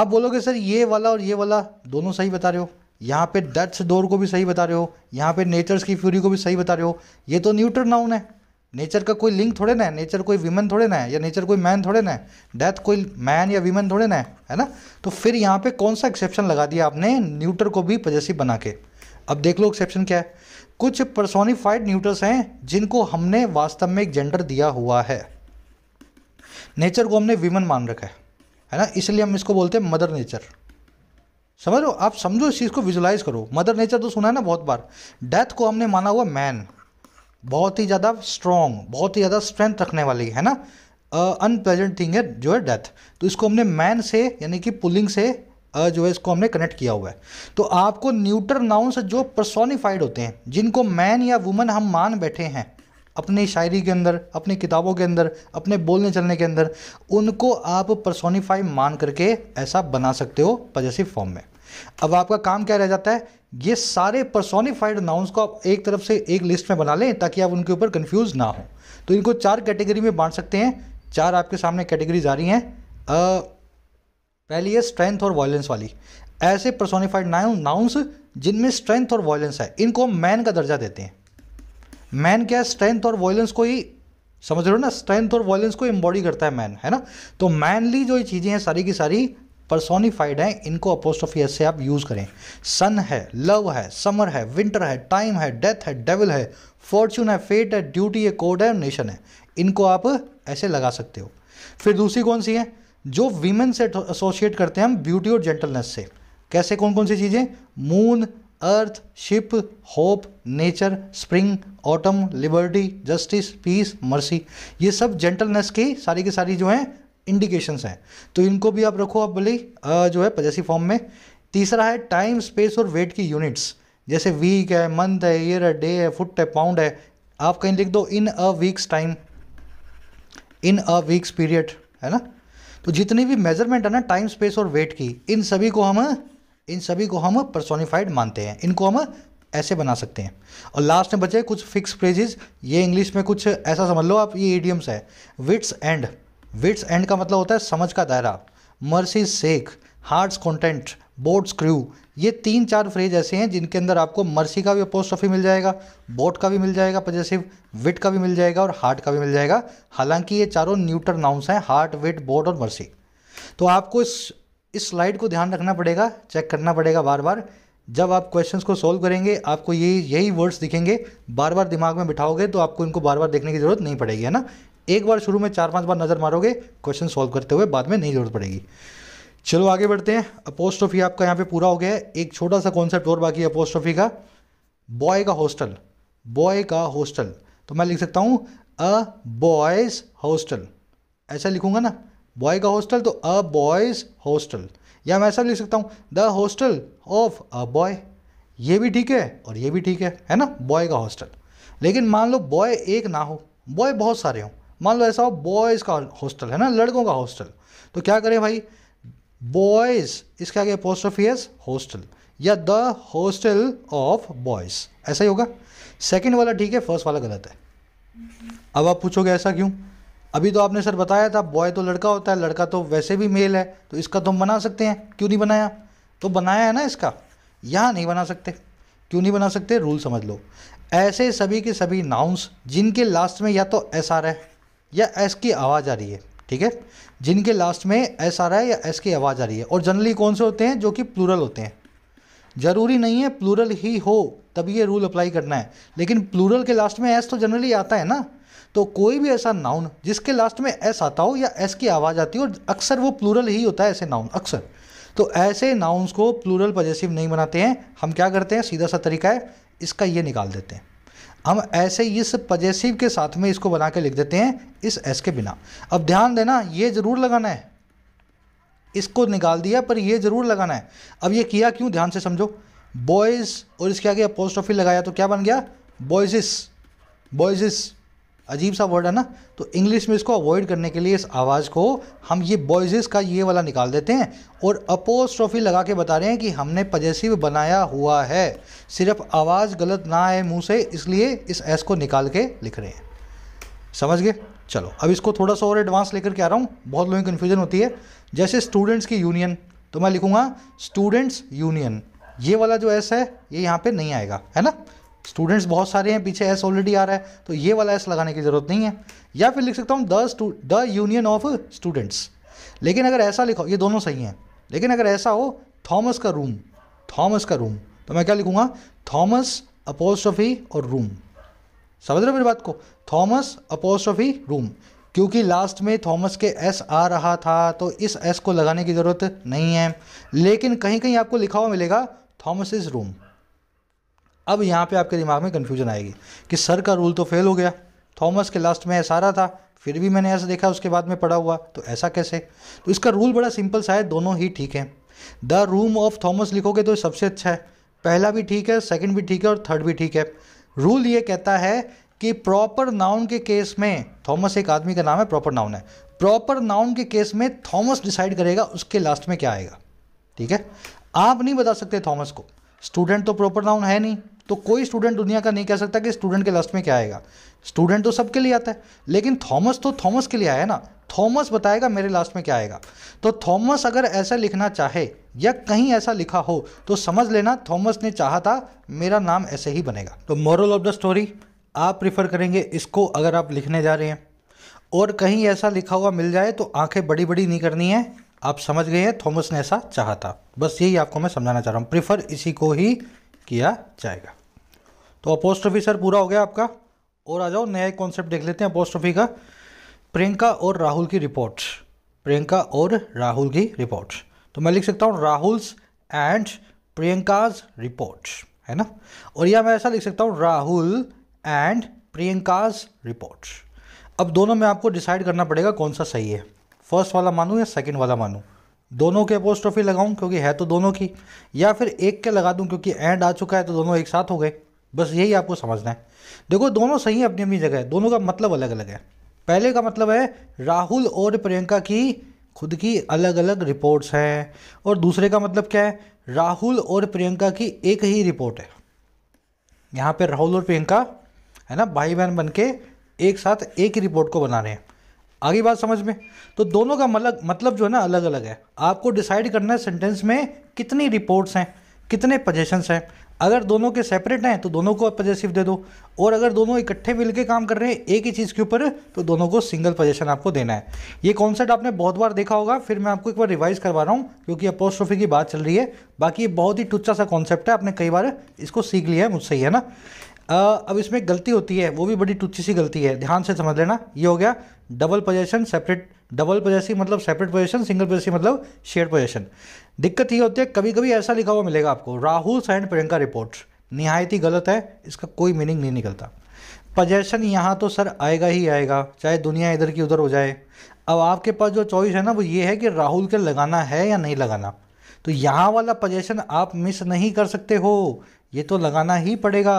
आप बोलोगे सर ये वाला और ये वाला दोनों सही बता रहे हो यहाँ पे डेट्स डोर को भी सही बता रहे हो यहाँ पे नेचर्स की फ्यूरी को भी सही बता रहे हो ये तो न्यूट्रल नाउन है नेचर का कोई लिंक थोड़े ना है नेचर कोई विमन थोड़े ना है या नेचर कोई मैन थोड़े ना है डेथ कोई मैन या विमन थोड़े ना है है ना तो फिर यहाँ पे कौन सा एक्सेप्शन लगा दिया आपने न्यूटर को भी पजेसिव बना के अब देख लो एक्सेप्शन क्या है कुछ पर्सोनिफाइड न्यूटर्स हैं जिनको हमने वास्तव में एक जेंडर दिया हुआ है नेचर को हमने विमन मान रखा है है ना इसलिए हम इसको बोलते हैं मदर नेचर समझ आप समझो इस चीज़ को विजुलाइज करो मदर नेचर तो सुना है ना बहुत बार डेथ को हमने माना हुआ मैन बहुत ही ज़्यादा स्ट्रॉन्ग बहुत ही ज़्यादा स्ट्रेंथ रखने वाली है ना अनप्लेजेंट थिंग है जो है डेथ तो इसको हमने मैन से यानी कि पुलिंग से uh, जो है इसको हमने कनेक्ट किया हुआ है तो आपको न्यूटर से जो पर्सोनिफाइड होते हैं जिनको मैन या वुमन हम मान बैठे हैं अपनी शायरी के अंदर अपनी किताबों के अंदर अपने बोलने चलने के अंदर उनको आप परसोनीफाई मान करके ऐसा बना सकते हो पजेसिव फॉर्म में अब आपका काम क्या रह जाता है ये सारे परसोनीफाइड नाउन्स को आप एक तरफ से एक लिस्ट में बना लें ताकि आप उनके ऊपर कन्फ्यूज ना हो तो इनको चार कैटेगरी में बांट सकते हैं चार आपके सामने कैटेगरीज आ रही हैं पहली है स्ट्रेंथ और वायलेंस वाली ऐसे पर्सोनीफाइड नाउन्स जिनमें स्ट्रेंथ और वायलेंस है इनको हम मैन का दर्जा देते हैं मैन क्या है स्ट्रेंथ और वॉयलेंस को ही समझ रहे हो ना स्ट्रेंथ और वॉयलेंस को एम्बॉडी करता है मैन है ना तो मैनली जो ये चीज़ें हैं सारी की सारी पर्सोनिफाइड हैं इनको अपोस्ट ऑफ से आप यूज़ करें सन है लव है समर है विंटर है टाइम है डेथ है डेविल है फॉर्च्यून है फेट है ड्यूटी है कोड है नेशन है इनको आप ऐसे लगा सकते हो फिर दूसरी कौन सी है जो वीमेन से एसोसिएट करते हैं हम ब्यूटी और जेंटलनेस से कैसे कौन कौन सी चीज़ें moon earth ship hope nature spring autumn liberty justice peace mercy ये सब जेंटलनेस की सारी की सारी जो हैं इंडिकेशंस हैं तो इनको भी आप रखो आप भले जो है पजेसी फॉर्म में तीसरा है टाइम स्पेस और वेट की यूनिट्स जैसे वीक है मंथ है ईयर है डे है फुट है पाउंड है आप कहीं लिख दो in a week's time in a week's period है ना तो जितनी भी मेजरमेंट है ना टाइम स्पेस और वेट की इन सभी को हम इन सभी को हम पर्सोनिफाइड मानते हैं इनको हम ऐसे बना सकते हैं और लास्ट में बचे कुछ फिक्स फ्रेजेस ये इंग्लिश में कुछ ऐसा समझ लो आप ये एडियम्स है विट्स एंड विट्स एंड का मतलब होता है समझ का दायरा mercy sake heart's content boat's crew ये तीन चार फ्रेज ऐसे हैं जिनके अंदर आपको मर्सी का भी अपोस्ट्रॉफी मिल जाएगा बोट का भी मिल जाएगा पजेसिव विट का भी मिल जाएगा और हार्ट का भी मिल जाएगा हालांकि ये चारों न्यूटर नाउंस हैं हार्ट विट बोट और मर्सी तो आपको इस इस स्लाइड को ध्यान रखना पड़ेगा चेक करना पड़ेगा बार बार जब आप क्वेश्चंस को सोल्व करेंगे आपको यही यही वर्ड्स दिखेंगे बार बार दिमाग में बिठाओगे तो आपको इनको बार बार देखने की ज़रूरत नहीं पड़ेगी है ना एक बार शुरू में चार पांच बार नज़र मारोगे क्वेश्चन सॉल्व करते हुए बाद में नहीं ज़रूरत पड़ेगी चलो आगे बढ़ते हैं अपोस्ट्रॉफी आपका यहाँ पे पूरा हो गया है एक छोटा सा कॉन्सेप्ट और बाकी अपोस्ट्रॉफी का बॉय का हॉस्टल बॉय का हॉस्टल तो मैं लिख सकता हूँ अ बॉयज़ हॉस्टल ऐसा लिखूंगा ना बॉय का हॉस्टल तो अ बॉयज़ हॉस्टल या मैं ऐसा लिख सकता हूँ the hostel of a boy ये भी ठीक है और ये भी ठीक है है ना बॉय का हॉस्टल लेकिन मान लो बॉय एक ना हो बॉय बहुत सारे हों मान लो ऐसा हो बॉयज़ का हॉस्टल है ना लड़कों का हॉस्टल तो क्या करें भाई बॉयज़ इसके आगे ऑफियस हॉस्टल या द हॉस्टल ऑफ बॉयज़ ऐसा ही होगा सेकेंड वाला ठीक है फर्स्ट वाला गलत है अब आप पूछोगे ऐसा क्यों अभी तो आपने सर बताया था बॉय तो लड़का होता है लड़का तो वैसे भी मेल है तो इसका तो हम बना सकते हैं क्यों नहीं बनाया तो बनाया है ना इसका यहाँ नहीं बना सकते क्यों नहीं बना सकते रूल समझ लो ऐसे सभी के सभी नाउंस जिनके लास्ट में या तो एस आर है या एस की आवाज़ आ रही है ठीक है जिनके लास्ट में एस आर है या एस की आवाज़ आ रही है और जनरली कौन से होते हैं जो कि प्लूरल होते हैं ज़रूरी नहीं है प्लूरल ही हो तभी ये रूल अप्लाई करना है लेकिन प्लूरल के लास्ट में एस तो जनरली आता है ना तो कोई भी ऐसा नाउन जिसके लास्ट में एस आता हो या एस की आवाज़ आती हो और अक्सर वो प्लूरल ही होता है ऐसे नाउन अक्सर तो ऐसे नाउन्स को प्लूरल पजेसिव नहीं बनाते हैं हम क्या करते हैं सीधा सा तरीका है इसका ये निकाल देते हैं हम ऐसे इस पजेसिव के साथ में इसको बना के लिख देते हैं इस एस के बिना अब ध्यान देना ये ज़रूर लगाना है इसको निकाल दिया पर ये ज़रूर लगाना है अब ये किया क्यों ध्यान से समझो बॉयज़ और इसके आगे ऑफिस लगाया तो क्या बन गया बॉयज़िस बॉयज़िस अजीब सा वर्ड है ना तो इंग्लिश में इसको अवॉइड करने के लिए इस आवाज़ को हम ये बॉयजेस का ये वाला निकाल देते हैं और ट्रॉफी लगा के बता रहे हैं कि हमने पजेसिव बनाया हुआ है सिर्फ आवाज़ गलत ना आए मुंह से इसलिए इस एस को निकाल के लिख रहे हैं समझ गए चलो अब इसको थोड़ा सा और एडवांस लेकर के आ रहा हूँ बहुत लोगों की कन्फ्यूजन होती है जैसे स्टूडेंट्स की यूनियन तो मैं लिखूँगा स्टूडेंट्स यूनियन ये वाला जो एस है ये यहाँ पर नहीं आएगा है ना स्टूडेंट्स बहुत सारे हैं पीछे एस ऑलरेडी आ रहा है तो ये वाला एस लगाने की ज़रूरत नहीं है या फिर लिख सकता हूँ the the union of students लेकिन अगर ऐसा लिखो ये दोनों सही हैं लेकिन अगर ऐसा हो थॉमस का रूम थॉमस का रूम तो मैं क्या लिखूँगा थॉमस अपोस्ट्रॉफी और रूम समझ रहे हो मेरी बात को थॉमस अपोस्ट्रॉफी रूम क्योंकि लास्ट में थॉमस के एस आ रहा था तो इस एस को लगाने की ज़रूरत नहीं है लेकिन कहीं कहीं आपको लिखा हुआ मिलेगा थॉमस इज़ रूम अब यहाँ पे आपके दिमाग में कन्फ्यूजन आएगी कि सर का रूल तो फेल हो गया थॉमस के लास्ट में सारा था फिर भी मैंने ऐसा देखा उसके बाद में पढ़ा हुआ तो ऐसा कैसे तो इसका रूल बड़ा सिंपल सा है दोनों ही ठीक है द रूम ऑफ थॉमस लिखोगे तो सबसे अच्छा है पहला भी ठीक है सेकंड भी ठीक है और थर्ड भी ठीक है रूल ये कहता है कि प्रॉपर नाउन के केस में थॉमस एक आदमी का नाम है प्रॉपर नाउन है प्रॉपर नाउन के केस में थॉमस डिसाइड करेगा उसके लास्ट में क्या आएगा ठीक है आप नहीं बता सकते थॉमस को स्टूडेंट तो प्रॉपर नाउन है नहीं तो कोई स्टूडेंट दुनिया का नहीं कह सकता कि स्टूडेंट के लास्ट में क्या आएगा स्टूडेंट तो सबके लिए आता है लेकिन थॉमस तो थॉमस के लिए आया ना थॉमस बताएगा मेरे लास्ट में क्या आएगा तो थॉमस अगर ऐसा लिखना चाहे या कहीं ऐसा लिखा हो तो समझ लेना थॉमस ने चाहा था मेरा नाम ऐसे ही बनेगा तो मॉरल ऑफ द स्टोरी आप प्रिफर करेंगे इसको अगर आप लिखने जा रहे हैं और कहीं ऐसा लिखा हुआ मिल जाए तो आंखें बड़ी बड़ी नहीं करनी है आप समझ गए हैं थॉमस ने ऐसा चाहा था बस यही आपको मैं समझाना चाह रहा हूँ प्रिफर इसी को ही किया जाएगा तो ऑफिस सर पूरा हो गया आपका और आ जाओ नया कॉन्सेप्ट देख लेते हैं ऑफिस का प्रियंका और राहुल की रिपोर्ट प्रियंका और राहुल की रिपोर्ट तो मैं लिख सकता हूँ राहुल्स एंड प्रियंकाज रिपोर्ट है ना और यह मैं ऐसा लिख सकता हूँ राहुल एंड प्रियंकाज रिपोर्ट अब दोनों में आपको डिसाइड करना पड़ेगा कौन सा सही है फर्स्ट वाला मानूँ या सेकेंड वाला मानूँ दोनों के अपोस्ट्रॉफी लगाऊँ क्योंकि है तो दोनों की या फिर एक के लगा दूँ क्योंकि एंड आ चुका है तो दोनों एक साथ हो गए बस यही आपको समझना है देखो दोनों सही है अपनी अपनी जगह दोनों का मतलब अलग अलग है पहले का मतलब है राहुल और प्रियंका की खुद की अलग अलग रिपोर्ट्स हैं और दूसरे का मतलब क्या है राहुल और प्रियंका की एक ही रिपोर्ट है यहाँ पे राहुल और प्रियंका है ना भाई बहन बन के एक साथ एक ही रिपोर्ट को बना रहे हैं आगे बात समझ में तो दोनों का मतलब मतलब जो है ना अलग अलग है आपको डिसाइड करना है सेंटेंस में कितनी रिपोर्ट्स हैं कितने पजेशंस हैं अगर दोनों के सेपरेट हैं तो दोनों को पजेसिव दे दो और अगर दोनों इकट्ठे मिलकर काम कर रहे हैं एक ही चीज़ के ऊपर तो दोनों को सिंगल पजेशन आपको देना है ये कॉन्सेप्ट आपने बहुत बार देखा होगा फिर मैं आपको एक बार रिवाइज करवा रहा हूँ क्योंकि अपोस्ट्रोफी की बात चल रही है बाकी ये बहुत ही टुच्चा सा कॉन्सेप्ट है आपने कई बार इसको सीख लिया है मुझसे ही है ना अब इसमें गलती होती है वो भी बड़ी टुच्ची सी गलती है ध्यान से समझ लेना ये हो गया double possession separate double possessive मतलब सेपरेट पोजेशन सिंगल पोजेसी मतलब शेयर पोजेशन दिक्कत ये होती है कभी कभी ऐसा लिखा हुआ मिलेगा आपको राहुल एंड प्रियंका रिपोर्ट्स नहायत ही गलत है इसका कोई मीनिंग नहीं निकलता पोजेशन यहाँ तो सर आएगा ही आएगा चाहे दुनिया इधर की उधर हो जाए अब आपके पास जो चॉइस है ना वो ये है कि राहुल के लगाना है या नहीं लगाना तो यहाँ वाला पजेशन आप मिस नहीं कर सकते हो ये तो लगाना ही पड़ेगा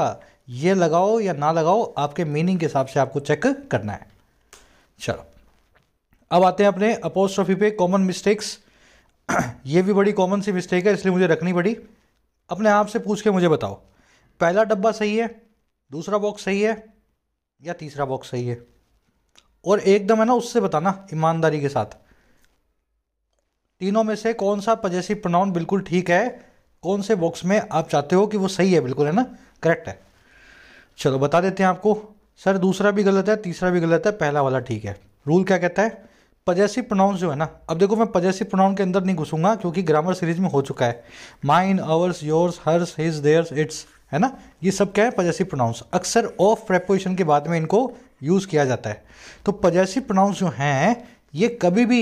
ये लगाओ या ना लगाओ आपके मीनिंग के हिसाब से आपको चेक करना है चलो अब आते हैं अपने अपोस्ट्रॉफी पे कॉमन मिस्टेक्स ये भी बड़ी कॉमन सी मिस्टेक है इसलिए मुझे रखनी पड़ी अपने आप से पूछ के मुझे बताओ पहला डब्बा सही है दूसरा बॉक्स सही है या तीसरा बॉक्स सही है और एकदम है ना उससे बताना ईमानदारी के साथ तीनों में से कौन सा पजेसिव प्रोनाउन बिल्कुल ठीक है कौन से बॉक्स में आप चाहते हो कि वो सही है बिल्कुल है ना करेक्ट है चलो बता देते हैं आपको सर दूसरा भी गलत है तीसरा भी गलत है पहला वाला ठीक है रूल क्या कहता है पजेसिव प्रोनाउंस जो है ना अब देखो मैं पजेसिव प्रोनाउन के अंदर नहीं घुसूंगा क्योंकि ग्रामर सीरीज में हो चुका है mine ours yours hers his theirs its है ना ये सब क्या है पजेसिव प्रोनाउंस अक्सर ऑफ प्रेपोजिशन के बाद में इनको यूज़ किया जाता है तो पजेसिव प्रोनाउंस जो हैं ये कभी भी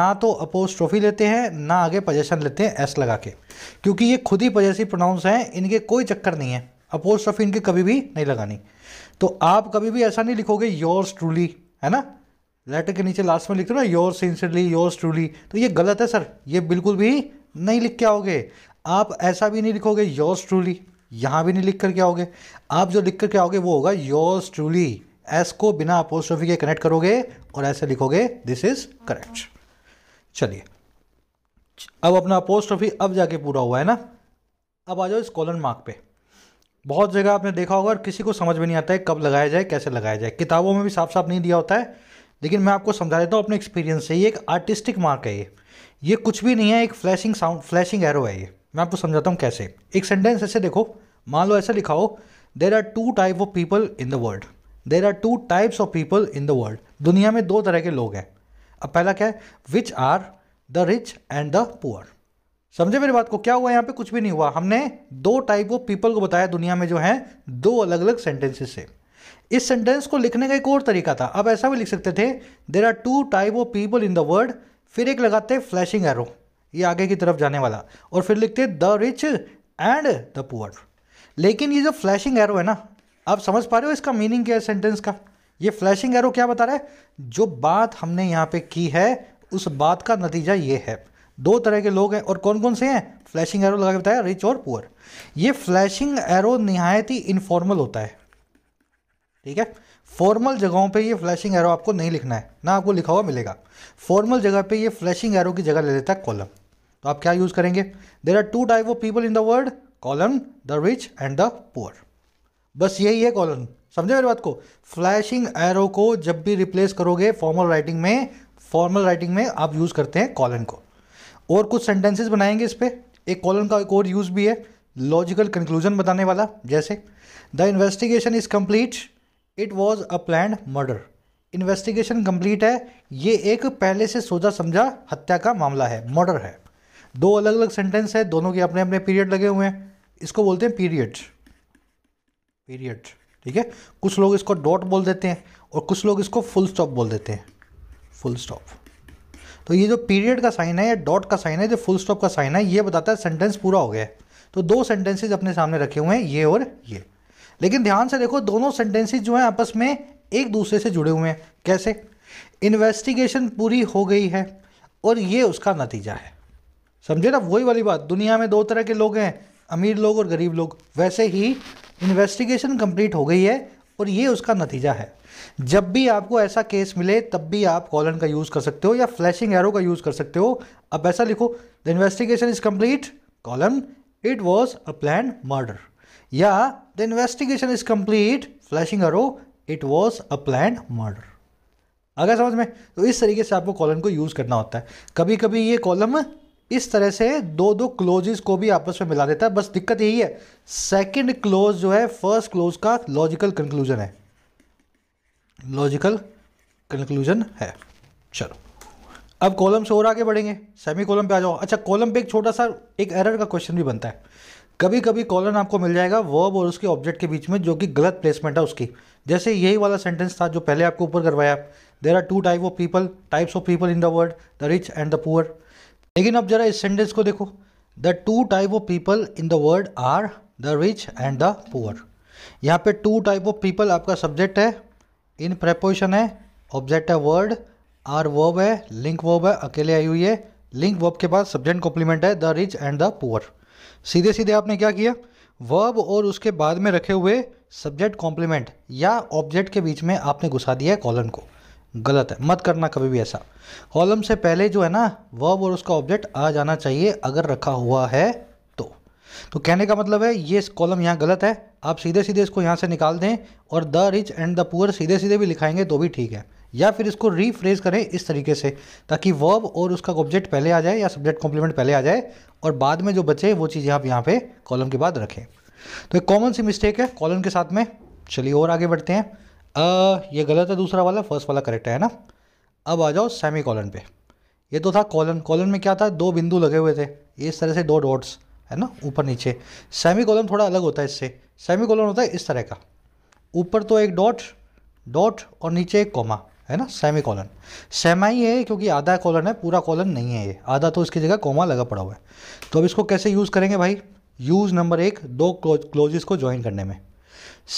ना तो अपोस्ट्रोफी लेते हैं ना आगे पजेशन लेते हैं एस लगा के क्योंकि ये खुद ही पजेसिव प्रोनाउंस हैं इनके कोई चक्कर नहीं है अपोस्ट्रोफी इनके कभी भी नहीं लगानी तो आप कभी भी ऐसा नहीं लिखोगे योर्स ट्रूली है ना लेटर के नीचे लास्ट में लिखते हो ना योर सिंसियरली योर्स ट्रूली तो ये गलत है सर ये बिल्कुल भी नहीं लिख के आओगे आप ऐसा भी नहीं लिखोगे योर्स ट्रूली यहाँ भी नहीं लिख कर के आओगे आप जो लिख कर के आओगे वो होगा योर्स ट्रूली एस को बिना अपोस्ट्रॉफी के कनेक्ट करोगे और ऐसे लिखोगे दिस इज करेक्ट चलिए अब अपना अपोस्ट्रॉफी अब जाके पूरा हुआ है ना अब आ जाओ इस कॉलन मार्क पे बहुत जगह आपने देखा होगा और किसी को समझ में नहीं आता है कब लगाया जाए कैसे लगाया जाए किताबों में भी साफ साफ नहीं दिया होता है लेकिन मैं आपको समझा देता हूँ अपने एक्सपीरियंस से ये एक आर्टिस्टिक मार्क है ये ये कुछ भी नहीं है एक फ्लैशिंग साउंड फ्लैशिंग एरो है ये मैं आपको समझाता हूँ कैसे एक सेंटेंस ऐसे देखो मान लो ऐसा लिखाओ there are two type of people in the world there are two types of people in the world दुनिया में दो तरह के लोग हैं अब पहला क्या है which are the rich and the poor समझे मेरी बात को क्या हुआ यहाँ पे कुछ भी नहीं हुआ हमने दो टाइप ऑफ पीपल को बताया दुनिया में जो है दो अलग अलग सेंटेंसेस से इस सेंटेंस को लिखने का एक और तरीका था अब ऐसा भी लिख सकते थे there are two type of people in the world फिर एक लगाते फ्लैशिंग एरो ये आगे की तरफ जाने वाला और फिर लिखते the rich and the poor लेकिन ये जो फ्लैशिंग एरो है ना आप समझ पा रहे हो इसका मीनिंग क्या है सेंटेंस का ये फ्लैशिंग एरो क्या बता रहा है जो बात हमने यहाँ पे की है उस बात का नतीजा ये है दो तरह के लोग हैं और कौन कौन से हैं फ्लैशिंग एरो लगा के बताया रिच और पुअर ये फ्लैशिंग एरो नहायत ही इनफॉर्मल होता है ठीक है फॉर्मल जगहों पे ये फ्लैशिंग एरो आपको नहीं लिखना है ना आपको लिखा हुआ मिलेगा फॉर्मल जगह पे ये फ्लैशिंग एरो की जगह ले लेता है कॉलम तो आप क्या यूज़ करेंगे there are two type of people in the world colon the rich and the poor बस यही है कॉलम समझे मेरी बात को फ्लैशिंग एरो को जब भी रिप्लेस करोगे फॉर्मल राइटिंग में फॉर्मल राइटिंग में आप यूज़ करते हैं कॉलन को और कुछ सेंटेंसेस बनाएंगे इस पर एक कॉलन का एक और यूज़ भी है लॉजिकल कंक्लूजन बताने वाला जैसे the investigation is complete it was a planned murder investigation complete है ये एक पहले से सोचा समझा हत्या का मामला है मर्डर है दो अलग अलग सेंटेंस है दोनों के अपने अपने पीरियड लगे हुए हैं इसको बोलते हैं पीरियड पीरियड ठीक है कुछ लोग इसको डॉट बोल देते हैं और कुछ लोग इसको फुल स्टॉप बोल देते हैं फुल स्टॉप तो ये जो पीरियड का साइन है या डॉट का साइन है जो फुल स्टॉप का साइन है ये बताता है सेंटेंस पूरा हो गया है तो दो सेंटेंसेज अपने सामने रखे हुए हैं ये और ये लेकिन ध्यान से देखो दोनों सेंटेंसेस जो हैं आपस में एक दूसरे से जुड़े हुए हैं कैसे इन्वेस्टिगेशन पूरी हो गई है और ये उसका नतीजा है समझे ना वही वाली बात दुनिया में दो तरह के लोग हैं अमीर लोग और गरीब लोग वैसे ही इन्वेस्टिगेशन कंप्लीट हो गई है और ये उसका नतीजा है जब भी आपको ऐसा केस मिले तब भी आप कॉलन का यूज़ कर सकते हो या फ्लैशिंग एरो का यूज़ कर सकते हो अब ऐसा लिखो the investigation is complete colon it was a plan murder या the investigation is complete flashing arrow it was a plan murder अगर समझ में तो इस तरीके से आपको कॉलम को यूज़ करना होता है कभी कभी ये कॉलम इस तरह से दो दो क्लोजेस को भी आपस में मिला देता है बस दिक्कत यही है सेकंड क्लोज जो है फर्स्ट क्लोज का लॉजिकल कंक्लूजन है लॉजिकल कंक्लूजन है चलो अब कॉलम से और आगे बढ़ेंगे सेमी कॉलम पे आ जाओ अच्छा कॉलम पे एक छोटा सा एक एरर का क्वेश्चन भी बनता है कभी कभी कॉलन आपको मिल जाएगा वर्ब और उसके ऑब्जेक्ट के बीच में जो कि गलत प्लेसमेंट है उसकी जैसे यही वाला सेंटेंस था जो पहले आपको ऊपर करवाया there are two type of people types of people in the world the rich and the poor लेकिन अब जरा इस सेंटेंस को देखो the two type of people in the world are the rich and the poor यहाँ पे टू टाइप ऑफ पीपल आपका सब्जेक्ट है इन प्रेपोजिशन है ऑब्जेक्ट है वर्ड आर वर्ब है लिंक वर्ब है अकेले आई हुई है लिंक वर्ब के बाद सब्जेक्ट कॉम्प्लीमेंट है the rich and the poor सीधे सीधे आपने क्या किया वर्ब और उसके बाद में रखे हुए सब्जेक्ट कॉम्प्लीमेंट या ऑब्जेक्ट के बीच में आपने घुसा दिया है कॉलम को गलत है मत करना कभी भी ऐसा कॉलम से पहले जो है ना वर्ब और उसका ऑब्जेक्ट आ जाना चाहिए अगर रखा हुआ है तो तो कहने का मतलब है ये कॉलम यहाँ गलत है आप सीधे सीधे इसको यहाँ से निकाल दें और the rich and the poor सीधे सीधे भी लिखाएंगे तो भी ठीक है या फिर इसको रीफ्रेज करें इस तरीके से ताकि वर्ब और उसका ऑब्जेक्ट पहले आ जाए या सब्जेक्ट कॉम्प्लीमेंट पहले आ जाए और बाद में जो बचे वो चीज़ें आप यहाँ पे कॉलम के बाद रखें तो एक कॉमन सी मिस्टेक है कॉलम के साथ में चलिए और आगे बढ़ते हैं आ, ये गलत है दूसरा वाला फर्स्ट वाला करेक्ट है ना अब आ जाओ सेमी कॉलन पे ये तो था कॉलन कॉलन में क्या था दो बिंदु लगे हुए थे इस तरह से दो डॉट्स है ना ऊपर नीचे सेमी कॉलन थोड़ा अलग होता है इससे सेमी कॉलन होता है इस तरह का ऊपर तो एक डॉट डॉट और नीचे एक कॉमा है ना सेमी कॉलन सेमा ही है क्योंकि आधा कॉलन है पूरा कॉलन नहीं है ये आधा तो इसकी जगह कोमा लगा पड़ा हुआ है तो अब इसको कैसे यूज़ करेंगे भाई यूज़ नंबर एक दो क्लोजेस को ज्वाइन करने में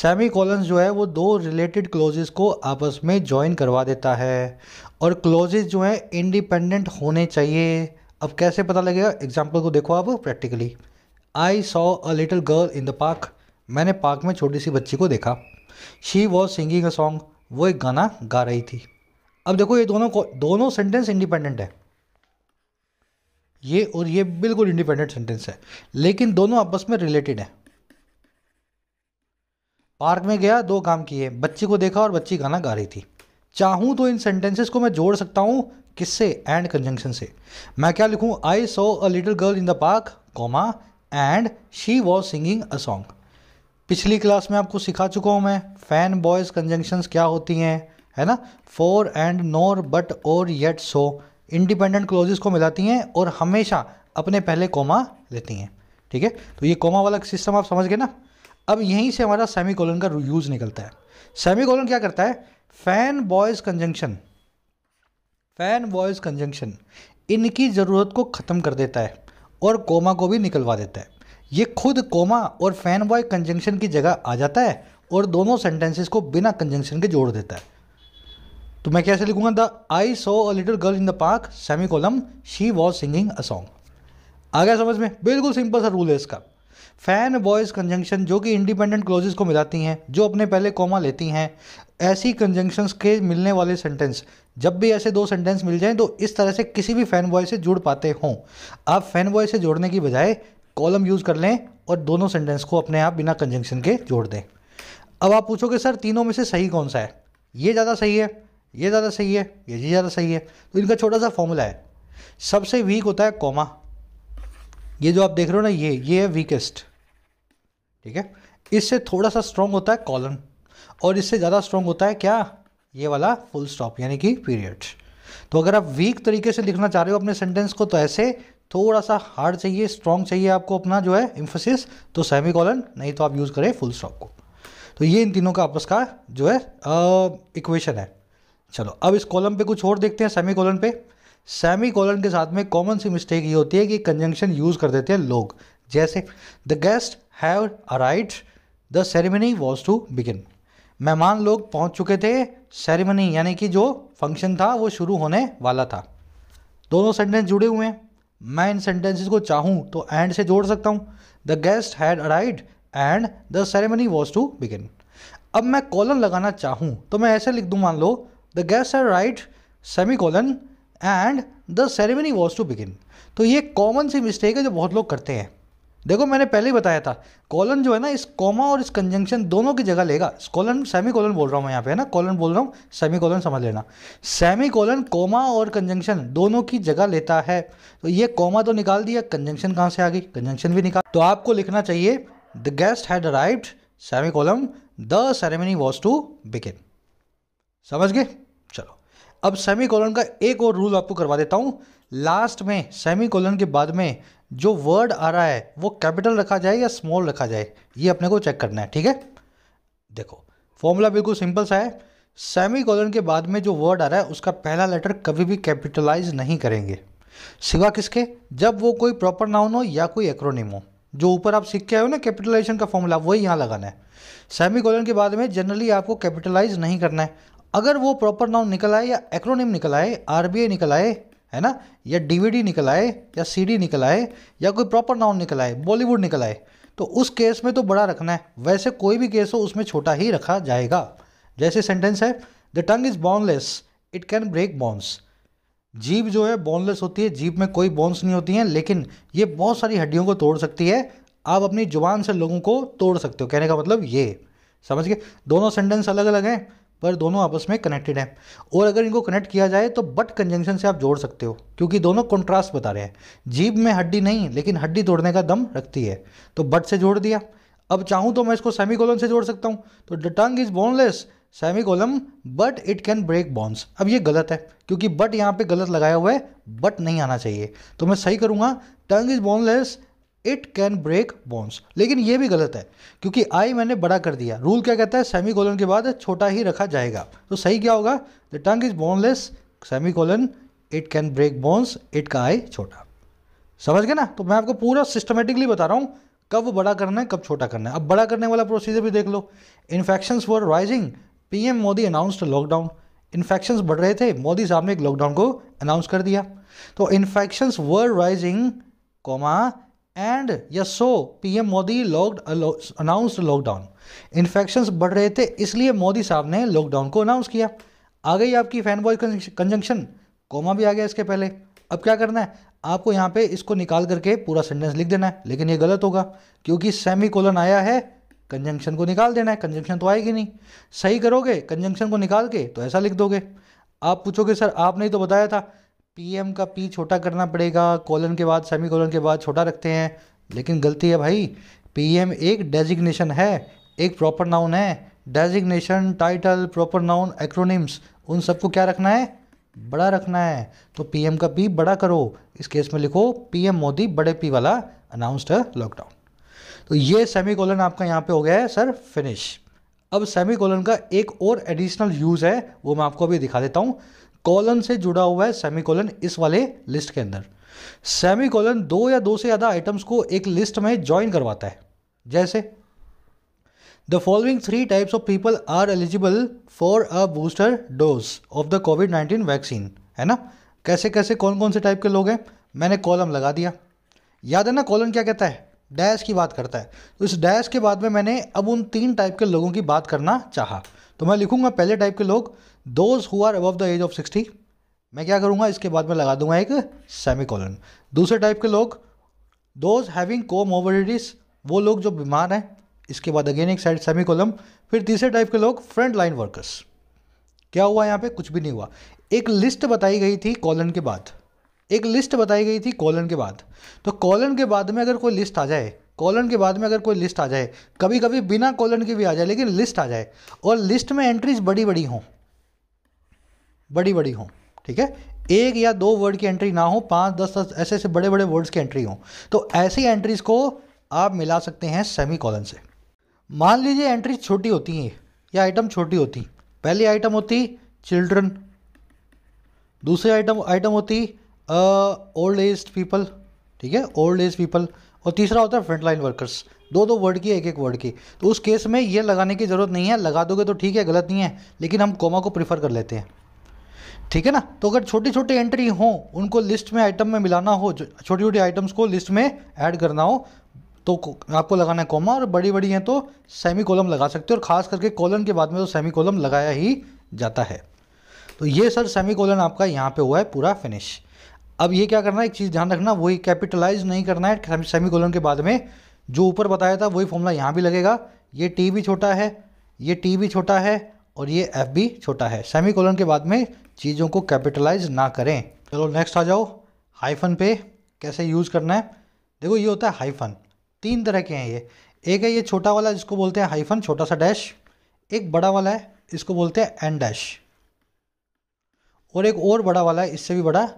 सेमी कॉलन जो है वो दो रिलेटेड क्लोजेस को आपस में ज्वाइन करवा देता है और क्लोजेस जो है इंडिपेंडेंट होने चाहिए अब कैसे पता लगेगा एग्जाम्पल को देखो आप practically I saw a little girl in the park मैंने पार्क में छोटी सी बच्ची को देखा she was singing a song वो एक गाना गा रही थी अब देखो ये दोनों को दोनों सेंटेंस इंडिपेंडेंट है ये और ये बिल्कुल इंडिपेंडेंट सेंटेंस है लेकिन दोनों आपस में रिलेटेड है पार्क में गया दो काम किए बच्ची को देखा और बच्ची गाना गा रही थी चाहूं तो इन सेंटेंसेस को मैं जोड़ सकता हूं किससे एंड कंजंक्शन से मैं क्या लिखूं I saw a little girl in the park comma and she was singing a song पिछली क्लास में आपको सिखा चुका हूँ मैं फैन बॉयज़ कंजंक्शंस क्या होती हैं है ना for and nor but or yet so independent clauses को मिलाती हैं और हमेशा अपने पहले कोमा लेती हैं ठीक है तो ये कोमा वाला सिस्टम आप समझ गए ना अब यहीं से हमारा सेमी का यूज़ निकलता है सेमी क्या करता है FANBOYS conjunction FANBOYS conjunction इनकी ज़रूरत को ख़त्म कर देता है और कोमा को भी निकलवा देता है ये खुद कोमा और फैन बॉय कंजंक्शन की जगह आ जाता है और दोनों सेंटेंसेस को बिना कंजंक्शन के जोड़ देता है तो मैं कैसे लिखूंगा the I saw a little girl in the park semicolon she was singing a song आ गया समझ में बिल्कुल सिंपल सा रूल है इसका फैन बॉयज़ कंजंक्शन जो कि इंडिपेंडेंट क्लोजेस को मिलाती हैं जो अपने पहले कॉमा लेती हैं ऐसी कंजंक्शंस के मिलने वाले सेंटेंस जब भी ऐसे दो सेंटेंस मिल जाएं तो इस तरह से किसी भी फैन बॉय से जुड़ पाते हों आप फैन बॉय से जोड़ने की बजाय कॉलम यूज़ कर लें और दोनों सेंटेंस को अपने आप बिना कंजंक्शन के जोड़ दें अब आप पूछोगे सर तीनों में से सही कौन सा है ये ज़्यादा सही है ये ज़्यादा सही है ये जी ज़्यादा सही है तो इनका छोटा सा फॉर्मूला है सबसे वीक होता है कॉमा ये जो आप देख रहे हो ना ये ये है वीकेस्ट ठीक है इससे थोड़ा सा स्ट्रॉन्ग होता है कॉलन और इससे ज़्यादा स्ट्रांग होता है क्या ये वाला फुल स्टॉप यानी कि पीरियड तो अगर आप वीक तरीके से लिखना चाह रहे हो अपने सेंटेंस को तो ऐसे थोड़ा सा हार्ड चाहिए स्ट्रॉन्ग चाहिए आपको अपना जो है इम्फोसिस तो सेमी कॉलन नहीं तो आप यूज़ करें फुल स्टॉप को तो ये इन तीनों का आपस का जो है इक्वेशन है चलो अब इस कॉलम पे कुछ और देखते हैं सेमी कॉलन पे सेमी कॉलन के साथ में कॉमन सी मिस्टेक ये होती है कि कंजंक्शन यूज़ कर देते हैं लोग जैसे the guest have arrived the ceremony was to begin मेहमान लोग पहुंच चुके थे सेरेमनी यानी कि जो फंक्शन था वो शुरू होने वाला था दोनों सेंटेंस जुड़े हुए हैं मैं इन सेंटेंसेस को चाहूँ तो एंड से जोड़ सकता हूँ the guest had arrived and the ceremony was to begin अब मैं कॉलन लगाना चाहूँ तो मैं ऐसे लिख दूँ मान लो the guest had arrived semicolon and the ceremony was to begin तो ये कॉमन सी मिस्टेक है जो बहुत लोग करते हैं देखो मैंने पहले ही बताया था कॉलन जो है ना इस कॉमा और इस कंजंक्शन दोनों की जगह लेगा कॉलन सेमी कॉलन बोल रहा हूँ मैं यहाँ पे है ना कॉलन बोल रहा हूँ सेमी कॉलन समझ लेना सेमी कॉलन कॉमा और कंजंक्शन दोनों की जगह लेता है तो ये कॉमा तो निकाल दिया कंजंक्शन कहाँ से आ गई कंजंक्शन भी निकाल तो आपको लिखना चाहिए the guest had arrived semicolon the ceremony was to begin समझ गए चलो अब सेमी कॉलन का एक और रूल आपको करवा देता हूँ लास्ट में सेमी कॉलन के बाद में जो वर्ड आ रहा है वो कैपिटल रखा जाए या स्मॉल रखा जाए ये अपने को चेक करना है ठीक है देखो फॉर्मूला बिल्कुल सिंपल सा है सेमी कॉलन के बाद में जो वर्ड आ रहा है उसका पहला लेटर कभी भी कैपिटलाइज नहीं करेंगे सिवा किसके जब वो कोई प्रॉपर नाउन हो या कोई एक्रोनिम हो जो ऊपर आप सीख के आए हो ना कैपिटलाइजेशन का फॉर्मूला वही यहाँ लगाना है सेमी कॉलन के बाद में जनरली आपको कैपिटलाइज नहीं करना है अगर वो प्रॉपर नाउन निकल आए या एक्रोनिम निकल आए आर निकल आए है ना या डीवीडी निकल आए या सीडी निकल आए या कोई प्रॉपर नाउन निकल आए बॉलीवुड निकल आए तो उस केस में तो बड़ा रखना है वैसे कोई भी केस हो उसमें छोटा ही रखा जाएगा जैसे सेंटेंस है the tongue is boneless it can break bones जीप जो है बोनलेस होती है जीप में कोई बॉन्स नहीं होती हैं लेकिन ये बहुत सारी हड्डियों को तोड़ सकती है आप अपनी जुबान से लोगों को तोड़ सकते हो कहने का मतलब ये समझ गए दोनों सेंटेंस अलग अलग हैं पर दोनों आपस में कनेक्टेड हैं और अगर इनको कनेक्ट किया जाए तो बट कंजंक्शन से आप जोड़ सकते हो क्योंकि दोनों कंट्रास्ट बता रहे हैं जीभ में हड्डी नहीं लेकिन हड्डी तोड़ने का दम रखती है तो बट से जोड़ दिया अब चाहूँ तो मैं इसको सेमी से जोड़ सकता हूँ तो the tongue is boneless semicolon but it can break bones अब ये गलत है क्योंकि बट यहाँ पे गलत लगाया हुआ है बट नहीं आना चाहिए तो मैं सही करूँगा tongue is boneless it can break bones लेकिन ये भी गलत है क्योंकि आई मैंने बड़ा कर दिया रूल क्या कहता है सेमी कोलन के बाद छोटा ही रखा जाएगा तो सही क्या होगा the tongue is boneless semicolon it can break bones it का आई छोटा समझ गए ना तो मैं आपको पूरा सिस्टमेटिकली बता रहा हूँ कब बड़ा करना है कब छोटा करना है अब बड़ा करने वाला प्रोसीजर भी देख लो infections were rising PM Modi announced lockdown infections बढ़ रहे थे मोदी साहब ने एक लॉकडाउन को अनाउंस कर दिया तो infections were rising comma and या so PM Modi locked announced lockdown infection बढ़ रहे थे इसलिए मोदी साहब ने लॉकडाउन को अनाउंस किया आ गई आपकी फैन बॉय कंजंक्शन कोमा भी आ गया इसके पहले अब क्या करना है आपको यहाँ पे इसको निकाल करके पूरा सेंटेंस लिख देना है लेकिन ये गलत होगा क्योंकि सेमी कोलन आया है कंजंक्शन को निकाल देना है कंजंक्शन तो आएगी नहीं सही करोगे कंजंक्शन को निकाल के तो ऐसा लिख दोगे आप पूछोगे सर आपने ही तो बताया था पीएम का पी छोटा करना पड़ेगा कॉलन के बाद सेमी कॉलन के बाद छोटा रखते हैं लेकिन गलती है भाई पीएम एक डेजिग्नेशन है एक प्रॉपर नाउन है designation title proper noun acronyms उन सबको क्या रखना है बड़ा रखना है तो पीएम का पी बड़ा करो इस केस में लिखो पीएम मोदी बड़े पी वाला अनाउंसड है लॉकडाउन तो ये सेमी कॉलन आपका यहाँ पे हो गया है सर फिनिश अब सेमी कॉलन का एक और एडिशनल यूज़ है वो मैं आपको अभी दिखा देता हूँ कॉलन से जुड़ा हुआ है कॉलन इस वाले लिस्ट के अंदर कॉलन दो या दो से ज़्यादा आइटम्स को एक लिस्ट में ज्वाइन करवाता है जैसे the following three types of people are eligible for a booster dose of the COVID nineteen vaccine है ना कैसे कैसे कौन कौन से टाइप के लोग हैं मैंने कॉलम लगा दिया याद है ना कॉलम क्या कहता है डैश की बात करता है तो इस डैश के बाद में मैंने अब उन तीन टाइप के लोगों की बात करना चाहा तो मैं लिखूंगा पहले टाइप के लोग those who are above the age of sixty मैं क्या करूँगा इसके बाद में लगा दूंगा एक सेमी कॉलन दूसरे टाइप के लोग दोज हैविंग को मोबिलिटीज वो लोग जो बीमार हैं इसके बाद अगेन एक साइड सेमी कॉलम फिर तीसरे टाइप के लोग फ्रंट लाइन वर्कर्स क्या हुआ यहाँ पे कुछ भी नहीं हुआ एक लिस्ट बताई गई थी कॉलन के बाद एक लिस्ट बताई गई थी कॉलन के बाद तो कॉलन के बाद में अगर कोई लिस्ट आ जाए कॉलन के बाद में अगर कोई लिस्ट आ जाए कभी कभी बिना कॉलन के भी आ जाए लेकिन लिस्ट आ जाए और लिस्ट में एंट्रीज बड़ी बड़ी हों बड़ी बड़ी हों ठीक है एक या दो वर्ड की एंट्री ना हो पाँच दस दस ऐसे ऐसे बड़े बड़े वर्ड्स की एंट्री हो तो ऐसी एंट्रीज को आप मिला सकते हैं सेमी कॉलन से मान लीजिए एंट्री छोटी होती हैं या आइटम छोटी होती पहली आइटम होती चिल्ड्रन दूसरी आइटम आइटम होती ओल्ड एज पीपल ठीक है ओल्ड एज पीपल और तीसरा होता है फ्रंटलाइन वर्कर्स दो दो वर्ड की एक एक वर्ड की तो उस केस में ये लगाने की ज़रूरत नहीं है लगा दोगे तो ठीक है गलत नहीं है लेकिन हम कोमा को प्रीफर कर लेते हैं ठीक है ना तो अगर छोटी छोटी एंट्री हो उनको लिस्ट में आइटम में मिलाना हो छोटी छोटी आइटम्स को लिस्ट में ऐड करना हो तो आपको लगाना है कॉमा और बड़ी बड़ी हैं तो सेमी कॉलम लगा सकते हो और ख़ास करके कॉलन के बाद में तो सेमी कॉलम लगाया ही जाता है तो ये सर सेमी कॉलन आपका यहाँ पे हुआ है पूरा फिनिश अब ये क्या करना है एक चीज़ ध्यान रखना वही कैपिटलाइज नहीं करना है सेमी कॉलन के बाद में जो ऊपर बताया था वही फॉर्मूला यहाँ भी लगेगा ये टी भी छोटा है ये टी भी छोटा है और ये एफ भी छोटा है सेमी कॉलन के बाद में चीज़ों को कैपिटलाइज ना करें चलो नेक्स्ट आ जाओ हाइफन पे कैसे यूज़ करना है देखो ये होता है हाइफन तीन तरह के हैं ये एक है ये छोटा वाला जिसको बोलते हैं हाइफन छोटा सा डैश एक बड़ा वाला है इसको बोलते हैं एन डैश और एक और बड़ा वाला है इससे भी बड़ा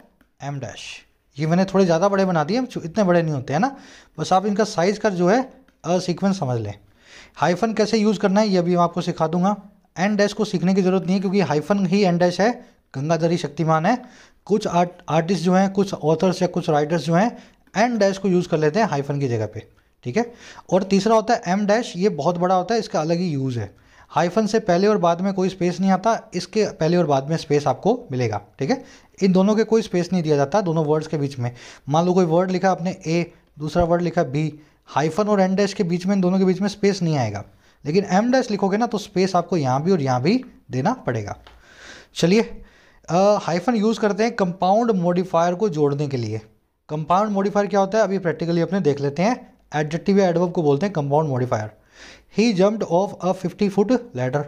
एम डैश ये मैंने थोड़े ज़्यादा बड़े बना दिए इतने बड़े नहीं होते हैं ना बस आप इनका साइज़ का जो है सीक्वेंस समझ लें हाइफन कैसे यूज़ करना है ये भी मैं आपको सिखा दूंगा एन डैश को सीखने की ज़रूरत नहीं है क्योंकि हाइफन ही एन डैश है गंगाधर ही शक्तिमान है कुछ आर्ट आर्टिस्ट जो हैं कुछ ऑथर्स या कुछ राइटर्स जो हैं एन डैश को यूज़ कर लेते हैं हाइफन की जगह पे ठीक है और तीसरा होता है एम डैश ये बहुत बड़ा होता है इसका अलग ही यूज़ है हाइफन से पहले और बाद में कोई स्पेस नहीं आता इसके पहले और बाद में स्पेस आपको मिलेगा ठीक है इन दोनों के कोई स्पेस नहीं दिया जाता दोनों वर्ड्स के बीच में मान लो कोई वर्ड लिखा आपने ए दूसरा वर्ड लिखा बी हाइफन और एन डैश के बीच में इन दोनों के बीच में स्पेस नहीं आएगा लेकिन एम डैश लिखोगे ना तो स्पेस आपको यहाँ भी और यहाँ भी देना पड़ेगा चलिए हाइफन यूज़ करते हैं कंपाउंड मॉडिफायर को जोड़ने के लिए कंपाउंड मॉडिफायर क्या होता है अभी प्रैक्टिकली अपने देख लेते हैं एडजेक्टिव या एडवर्ब को बोलते हैं compound modifier he jumped off a fifty foot ladder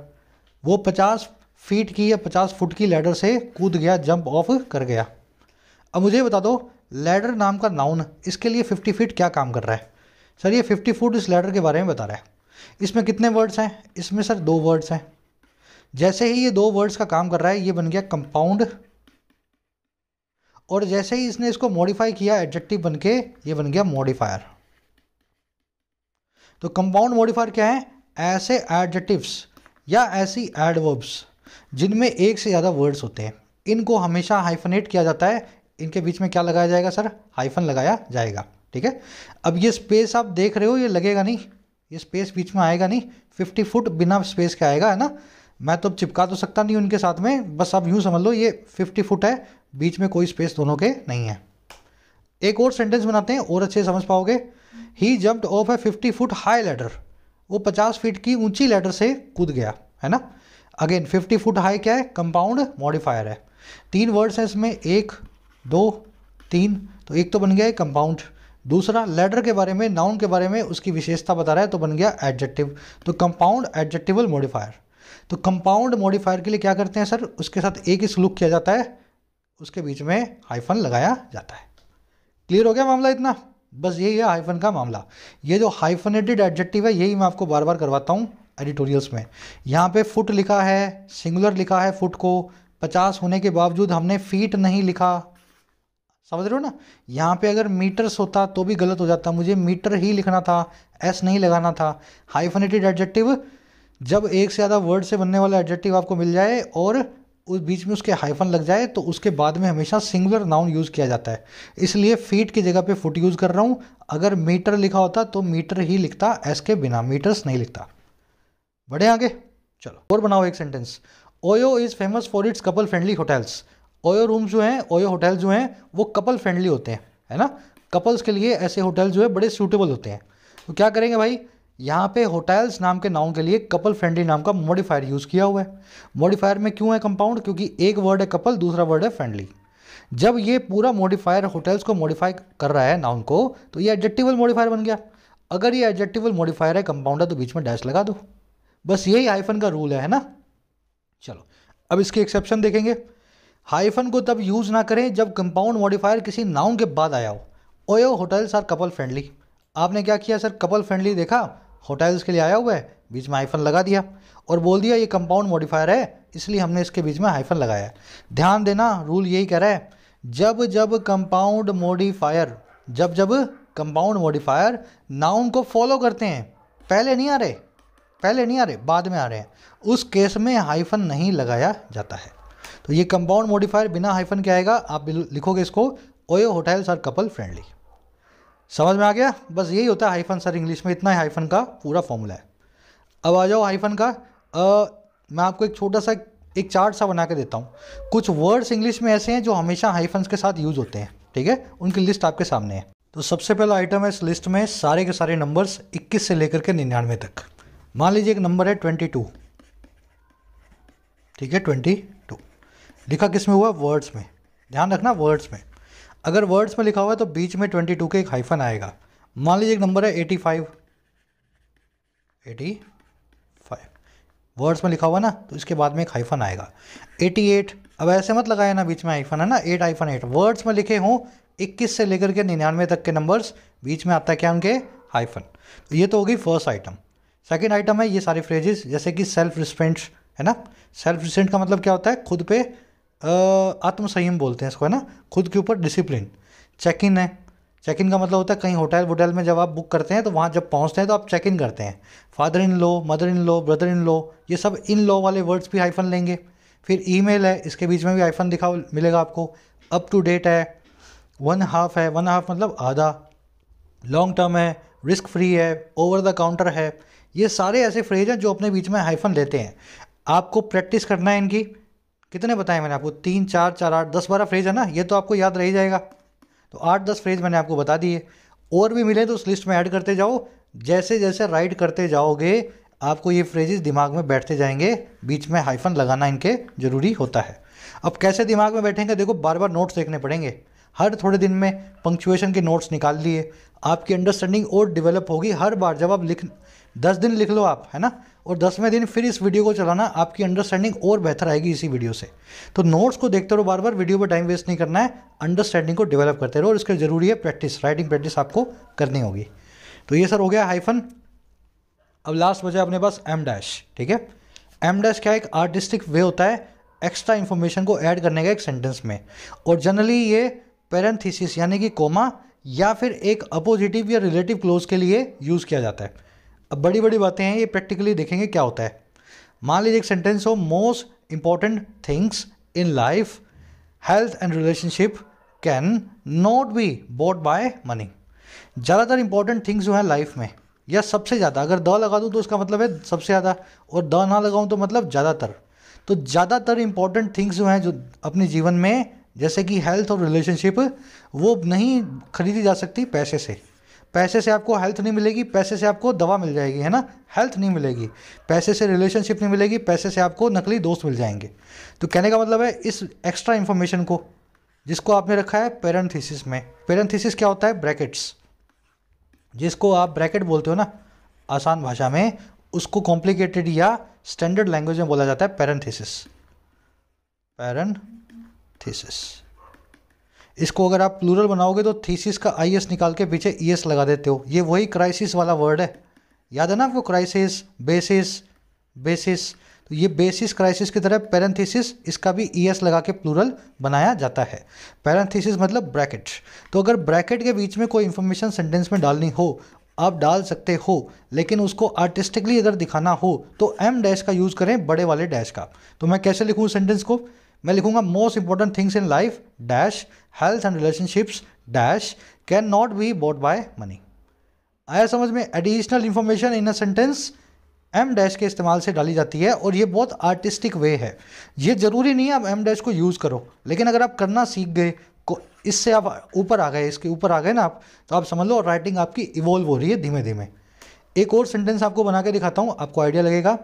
वो पचास फीट की या पचास फुट की लैडर से कूद गया जंप ऑफ कर गया अब मुझे बता दो लैडर नाम का नाउन इसके लिए फिफ्टी फीट क्या काम कर रहा है सर ये फिफ्टी फुट इस लैडर के बारे में बता रहा है इसमें कितने वर्ड्स हैं इसमें सर दो वर्ड्स हैं जैसे ही ये दो वर्ड्स का काम कर रहा है ये बन गया कंपाउंड और जैसे ही इसने इसको मॉडिफाई किया एडजेक्टिव बन के ये बन गया मॉडिफायर तो कंपाउंड मॉडिफायर क्या है ऐसे एडजेक्टिव्स या ऐसी एडवर्ब्स जिनमें एक से ज़्यादा वर्ड्स होते हैं इनको हमेशा हाइफनेट किया जाता है इनके बीच में क्या लगाया जाएगा सर हाइफन लगाया जाएगा ठीक है अब ये स्पेस आप देख रहे हो ये लगेगा नहीं ये स्पेस बीच में आएगा नहीं फिफ्टी फुट बिना स्पेस के आएगा है ना मैं तो चिपका तो सकता नहीं उनके साथ में बस आप यूँ समझ लो ये फिफ्टी फुट है बीच में कोई स्पेस दोनों के नहीं है एक और सेंटेंस बनाते हैं और अच्छे समझ पाओगे ही जम्प ऑफ है फिफ्टी फुट हाई लेडर वो पचास फीट की ऊंची लेडर से कूद गया है ना अगेन फिफ्टी फुट हाई क्या है कंपाउंड मॉडिफायर है तीन वर्ड्स हैं इसमें एक दो तीन तो एक तो बन गया है कंपाउंड दूसरा लेडर के बारे में नाउन के बारे में उसकी विशेषता बता रहा है तो बन गया एडजेक्टिव तो कंपाउंड एडजेक्टिवल मॉडिफायर तो कंपाउंड मॉडिफायर के लिए क्या करते हैं सर उसके साथ एक ही सलूक किया जाता है उसके बीच में हाइफन लगाया जाता है क्लियर हो गया मामला इतना बस यही है हाइफन का मामला ये जो हाइफनेटेड एडजेक्टिव है यही मैं आपको बार बार करवाता हूँ एडिटोरियल्स में यहाँ पे फुट लिखा है सिंगुलर लिखा है फुट को पचास होने के बावजूद हमने फीट नहीं लिखा समझ रहे हो ना यहाँ पे अगर मीटर्स होता तो भी गलत हो जाता मुझे मीटर ही लिखना था एस नहीं लगाना था हाइफनेटेड एडजेक्टिव जब एक से ज़्यादा वर्ड से बनने वाला एडजेक्टिव आपको मिल जाए और उस बीच में उसके हाइफन लग जाए तो उसके बाद में हमेशा सिंगुलर नाउन यूज़ किया जाता है इसलिए फीट की जगह पे फुट यूज़ कर रहा हूँ अगर मीटर लिखा होता तो मीटर ही लिखता एस के बिना मीटर्स नहीं लिखता बढ़े आगे चलो और बनाओ एक sentence OYO is famous for its couple friendly hotels OYO room जो हैं ओयो होटल जो हैं वो कपल फ्रेंडली होते हैं है ना कपल्स के लिए ऐसे होटल जो है बड़े सूटेबल होते हैं तो क्या करेंगे भाई यहाँ पे होटल्स नाम के नाउन के लिए कपल फ्रेंडली नाम का मॉडिफायर यूज़ किया हुआ है मॉडिफायर में क्यों है कंपाउंड क्योंकि एक वर्ड है कपल दूसरा वर्ड है फ्रेंडली जब ये पूरा मॉडिफायर होटल्स को मॉडिफाई कर रहा है नाउन को तो ये एडजेक्टिवल मॉडिफायर बन गया अगर ये एडजेक्टिवल मॉडिफायर है कंपाउंड है तो बीच में डैश लगा दो बस यही हाइफन का रूल है ना चलो अब इसकी एक्सेप्शन देखेंगे हाइफन को तब यूज़ ना करें जब कंपाउंड मॉडिफायर किसी नाउन के बाद आया हो OYO hotels are couple friendly आपने क्या किया सर कपल फ्रेंडली देखा होटाइल्स के लिए आया हुआ है बीच में हाइफन लगा दिया और बोल दिया ये कंपाउंड मॉडिफायर है इसलिए हमने इसके बीच में हाइफन लगाया है ध्यान देना रूल यही कह रहा है जब जब कंपाउंड मॉडिफायर जब जब कंपाउंड मॉडिफायर नाउन को फॉलो करते हैं पहले नहीं आ रहे पहले नहीं आ रहे बाद में आ रहे हैं उस केस में हाइफन नहीं लगाया जाता है तो ये कंपाउंड मॉडिफायर बिना हाइफन के आएगा आप लिखोगे इसको OYO hotels are couple friendly समझ में आ गया बस यही होता है हाइफन सर इंग्लिश में इतना ही हाइफन का पूरा फॉर्मूला है अब आ जाओ हाइफन का आ, मैं आपको एक छोटा सा एक चार्ट सा बना के देता हूँ कुछ वर्ड्स इंग्लिश में ऐसे हैं जो हमेशा हाइफन के साथ यूज़ होते हैं ठीक है उनकी लिस्ट आपके सामने है तो सबसे पहला आइटम है इस लिस्ट में सारे के सारे नंबर्स 21 से लेकर के निन्यानवे तक मान लीजिए एक नंबर है 22 ठीक है 22 लिखा किस में हुआ वर्ड्स में ध्यान रखना वर्ड्स में अगर वर्ड्स में लिखा हुआ है तो बीच में ट्वेंटी टू के एक हाइफन आएगा मान लीजिए एक नंबर है eighty five eighty five words में लिखा हुआ ना तो इसके बाद में एक हाइफन आएगा एटी एट अब ऐसे मत लगाए ना बीच में हाइफन है ना एट हाइफन एट वर्ड्स में लिखे हों इक्कीस से लेकर के निन्यानवे तक के नंबर्स बीच में आता है क्या उनके हाइफन तो ये तो होगी फर्स्ट आइटम सेकेंड आइटम है ये सारे फ्रेजेस जैसे कि सेल्फ रिस्पेंट है ना सेल्फ रिस्पेंट का मतलब क्या होता है खुद पे आत्मसंयम बोलते हैं इसको है ना खुद के ऊपर डिसिप्लिन चेक इन है चेक इन का मतलब होता है कहीं होटल वोटल में जब आप बुक करते हैं तो वहाँ जब पहुँचते हैं तो आप चेक इन करते हैं father in law mother in law brother in law ये सब इन लो वाले वर्ड्स भी हाइफन लेंगे फिर ईमेल है इसके बीच में भी आईफोन दिखा मिलेगा आपको अप टू डेट है वन हाफ है वन हाफ मतलब आधा लॉन्ग टर्म है रिस्क फ्री है ओवर द काउंटर है ये सारे ऐसे फ्रेज हैं जो अपने बीच में हाइफन लेते हैं आपको प्रैक्टिस करना है इनकी कितने बताए मैंने आपको तीन चार चार आठ दस बारह फ्रेज है ना ये तो आपको याद रह जाएगा तो आठ दस फ्रेज मैंने आपको बता दिए और भी मिले तो उस लिस्ट में ऐड करते जाओ जैसे जैसे राइट करते जाओगे आपको ये फ्रेजेस दिमाग में बैठते जाएंगे बीच में हाइफन लगाना इनके ज़रूरी होता है अब कैसे दिमाग में बैठेंगे देखो बार बार नोट्स देखने पड़ेंगे हर थोड़े दिन में पंक्चुएशन के नोट्स निकाल लिए आपकी अंडरस्टैंडिंग और डेवलप होगी हर बार जब आप लिख दस दिन लिख लो आप है ना और दसवें दिन फिर इस वीडियो को चलाना आपकी अंडरस्टैंडिंग और बेहतर आएगी इसी वीडियो से तो नोट्स को देखते रहो बार बार वीडियो पर टाइम वेस्ट नहीं करना है अंडरस्टैंडिंग को डेवलप करते रहो और इसके जरूरी है प्रैक्टिस राइटिंग प्रैक्टिस आपको करनी होगी तो ये सर हो गया हाइफन अब लास्ट बचा अपने पास एम डैश ठीक है एम डैश क्या एक आर्टिस्टिक वे होता है एक्स्ट्रा इन्फॉर्मेशन को ऐड करने का एक सेंटेंस में और जनरली ये पैरेंथीसिस यानी कि कोमा या फिर एक अपोजिटिव या रिलेटिव क्लोज के लिए यूज़ किया जाता है अब बड़ी बड़ी बातें हैं ये प्रैक्टिकली देखेंगे क्या होता है मान लीजिए एक सेंटेंस हो most important things in life health and relationship can not be bought by money ज़्यादातर इंपॉर्टेंट थिंग्स जो हैं लाइफ में या सबसे ज़्यादा अगर द लगा दूँ तो उसका मतलब है सबसे ज़्यादा और द ना लगाऊँ तो मतलब ज़्यादातर तो ज़्यादातर इंपॉर्टेंट थिंग्स जो हैं जो अपने जीवन में जैसे कि हेल्थ और रिलेशनशिप वो नहीं खरीदी जा सकती पैसे से पैसे से आपको हेल्थ नहीं मिलेगी पैसे से आपको दवा मिल जाएगी है ना हेल्थ नहीं मिलेगी पैसे से रिलेशनशिप नहीं मिलेगी पैसे से आपको नकली दोस्त मिल जाएंगे तो कहने का मतलब है इस एक्स्ट्रा इन्फॉर्मेशन को जिसको आपने रखा है पेरेंथीसिस में पेरेंथीसिस क्या होता है ब्रैकेट्स जिसको आप ब्रैकेट बोलते हो ना आसान भाषा में उसको कॉम्प्लिकेटेड या स्टैंडर्ड लैंग्वेज में बोला जाता है पेरेंथीसिस पैरन थीसिस इसको अगर आप प्लूरल बनाओगे तो थीसिस का आई एस निकाल के पीछे ई एस लगा देते हो ये वही क्राइसिस वाला वर्ड है याद है ना आपको क्राइसिस बेसिस बेसिस तो ये बेसिस क्राइसिस की तरह पैरेंथेसिस इसका भी ई एस लगा के प्लूरल बनाया जाता है पैरेंथेसिस मतलब ब्रैकेट तो अगर ब्रैकेट के बीच में कोई इन्फॉर्मेशन सेंटेंस में डालनी हो आप डाल सकते हो लेकिन उसको आर्टिस्टिकली अगर दिखाना हो तो एम डैश का यूज़ करें बड़े वाले डैश का तो मैं कैसे लिखूँ सेंटेंस को मैं लिखूंगा most important things in life dash health and relationships dash can not be bought by money आया समझ में additional information in a sentence em dash के इस्तेमाल से डाली जाती है और ये बहुत आर्टिस्टिक वे है ये ज़रूरी नहीं है आप एम डैश को यूज़ करो लेकिन अगर आप करना सीख गए इससे आप ऊपर आ गए इसके ऊपर आ गए ना आप तो आप समझ लो राइटिंग आपकी इवॉल्व हो रही है धीमे धीमे एक और सेंटेंस आपको बना के दिखाता हूँ आपको आइडिया लगेगा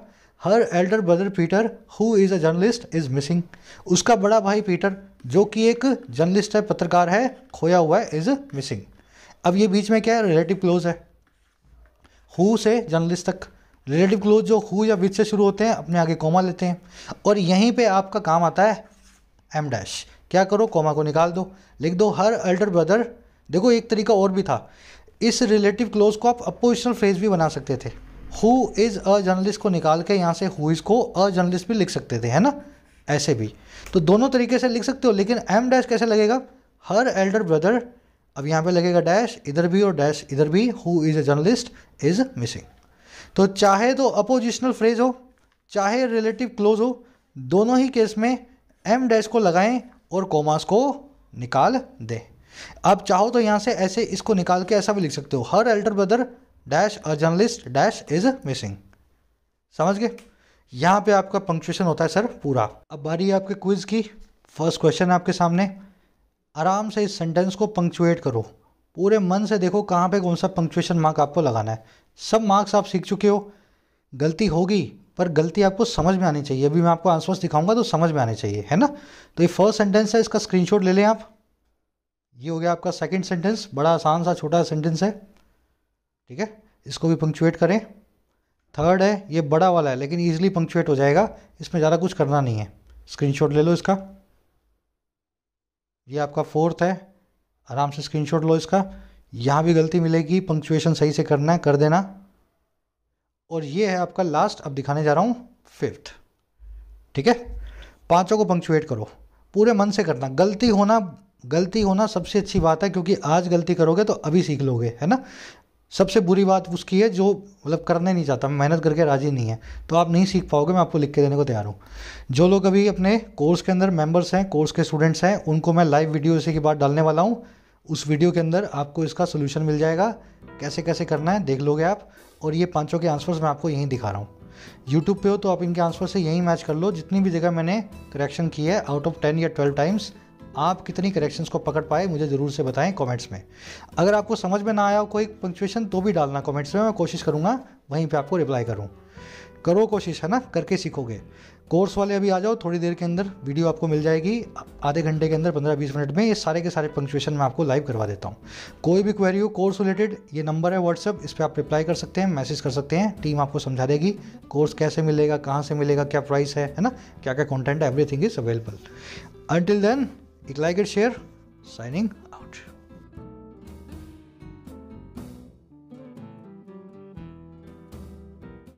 her elder brother Peter who is a journalist is missing उसका बड़ा भाई पीटर जो कि एक जर्नलिस्ट है पत्रकार है खोया हुआ है इज़ मिसिंग अब ये बीच में क्या है रिलेटिव क्लोज है हु से जर्नलिस्ट तक रिलेटिव क्लोज जो हु या विच से शुरू होते हैं अपने आगे कोमा लेते हैं और यहीं पे आपका काम आता है एम डैश क्या करो कोमा को निकाल दो लिख दो हर एल्डर ब्रदर देखो एक तरीका और भी था इस रिलेटिव क्लोज को आप अपोजिशनल फ्रेज भी बना सकते थे हु इज़ अ जर्नलिस्ट को निकाल के यहाँ से हु इज़ को अ जर्नलिस्ट भी लिख सकते थे है ना ऐसे भी तो दोनों तरीके से लिख सकते हो लेकिन एम डैश कैसे लगेगा हर एल्डर ब्रदर अब यहाँ पे लगेगा डैश इधर भी और डैश इधर भी who is a journalist is missing तो चाहे तो अपोजिशनल फ्रेज हो चाहे रिलेटिव क्लोज हो दोनों ही केस में एम डैश को लगाएं और कॉमास को निकाल दें आप चाहो तो यहाँ से ऐसे इसको निकाल के ऐसा भी लिख सकते हो her elder brother dash a journalist dash is missing समझ गए यहाँ पे आपका पंक्चुएशन होता है सर पूरा अब बारी है आपके क्विज की फर्स्ट क्वेश्चन आपके सामने आराम से इस सेंटेंस को पंक्चुएट करो पूरे मन से देखो कहाँ पे कौन सा पंक्चुएशन मार्क आपको लगाना है सब मार्क्स आप सीख चुके हो गलती होगी पर गलती आपको समझ में आनी चाहिए अभी मैं आपको आंसर्स दिखाऊंगा तो समझ में आने चाहिए है ना तो ये फर्स्ट सेंटेंस है इसका स्क्रीनशॉट ले लें आप ये हो गया आपका सेकंड सेंटेंस बड़ा आसान सा छोटा सेंटेंस है ठीक है इसको भी पंक्चुएट करें थर्ड है ये बड़ा वाला है लेकिन ईजिली पंक्चुएट हो जाएगा इसमें ज़्यादा कुछ करना नहीं है स्क्रीनशॉट ले लो इसका ये आपका फोर्थ है आराम से स्क्रीनशॉट लो इसका यहाँ भी गलती मिलेगी पंक्चुएशन सही से करना है कर देना और ये है आपका लास्ट अब दिखाने जा रहा हूँ फिफ्थ ठीक है पांचों को पंक्चुएट करो पूरे मन से करना गलती होना गलती होना सबसे अच्छी बात है क्योंकि आज गलती करोगे तो अभी सीख लोगे है ना सबसे बुरी बात उसकी है जो मतलब करने नहीं चाहता मैं मेहनत करके राज़ी नहीं है तो आप नहीं सीख पाओगे मैं आपको लिख के देने को तैयार हूँ जो लोग अभी अपने कोर्स के अंदर मेंबर्स हैं कोर्स के स्टूडेंट्स हैं उनको मैं लाइव वीडियो इसी के बाद डालने वाला हूँ उस वीडियो के अंदर आपको इसका सोल्यूशन मिल जाएगा कैसे कैसे करना है देख लोगे आप और ये पाँचों के आंसर्स मैं आपको यहीं दिखा रहा हूँ यूट्यूब पे हो तो आप इनके आंसर से यही मैच कर लो जितनी भी जगह मैंने करेक्शन की है आउट ऑफ टेन या ट्वेल्व टाइम्स आप कितनी करेक्शंस को पकड़ पाए मुझे ज़रूर से बताएं कमेंट्स में अगर आपको समझ में ना आया हो कोई पंक्चुएशन तो भी डालना कमेंट्स में मैं कोशिश करूँगा वहीं पर आपको रिप्लाई करूँ करो कोशिश है ना करके सीखोगे कोर्स वाले अभी आ जाओ थोड़ी देर के अंदर वीडियो आपको मिल जाएगी आधे घंटे के अंदर 15-20 मिनट में ये सारे के सारे पंक्चुएशन मैं आपको लाइव करवा देता हूँ कोई भी क्वेरी हो कोर्स रिलेटेड ये नंबर है व्हाट्सअप इस पर आप रिप्लाई कर सकते हैं मैसेज कर सकते हैं टीम आपको समझा देगी कोर्स कैसे मिलेगा कहाँ से मिलेगा क्या प्राइस है है ना क्या क्या कॉन्टेंट है everything is available until then click like it share signing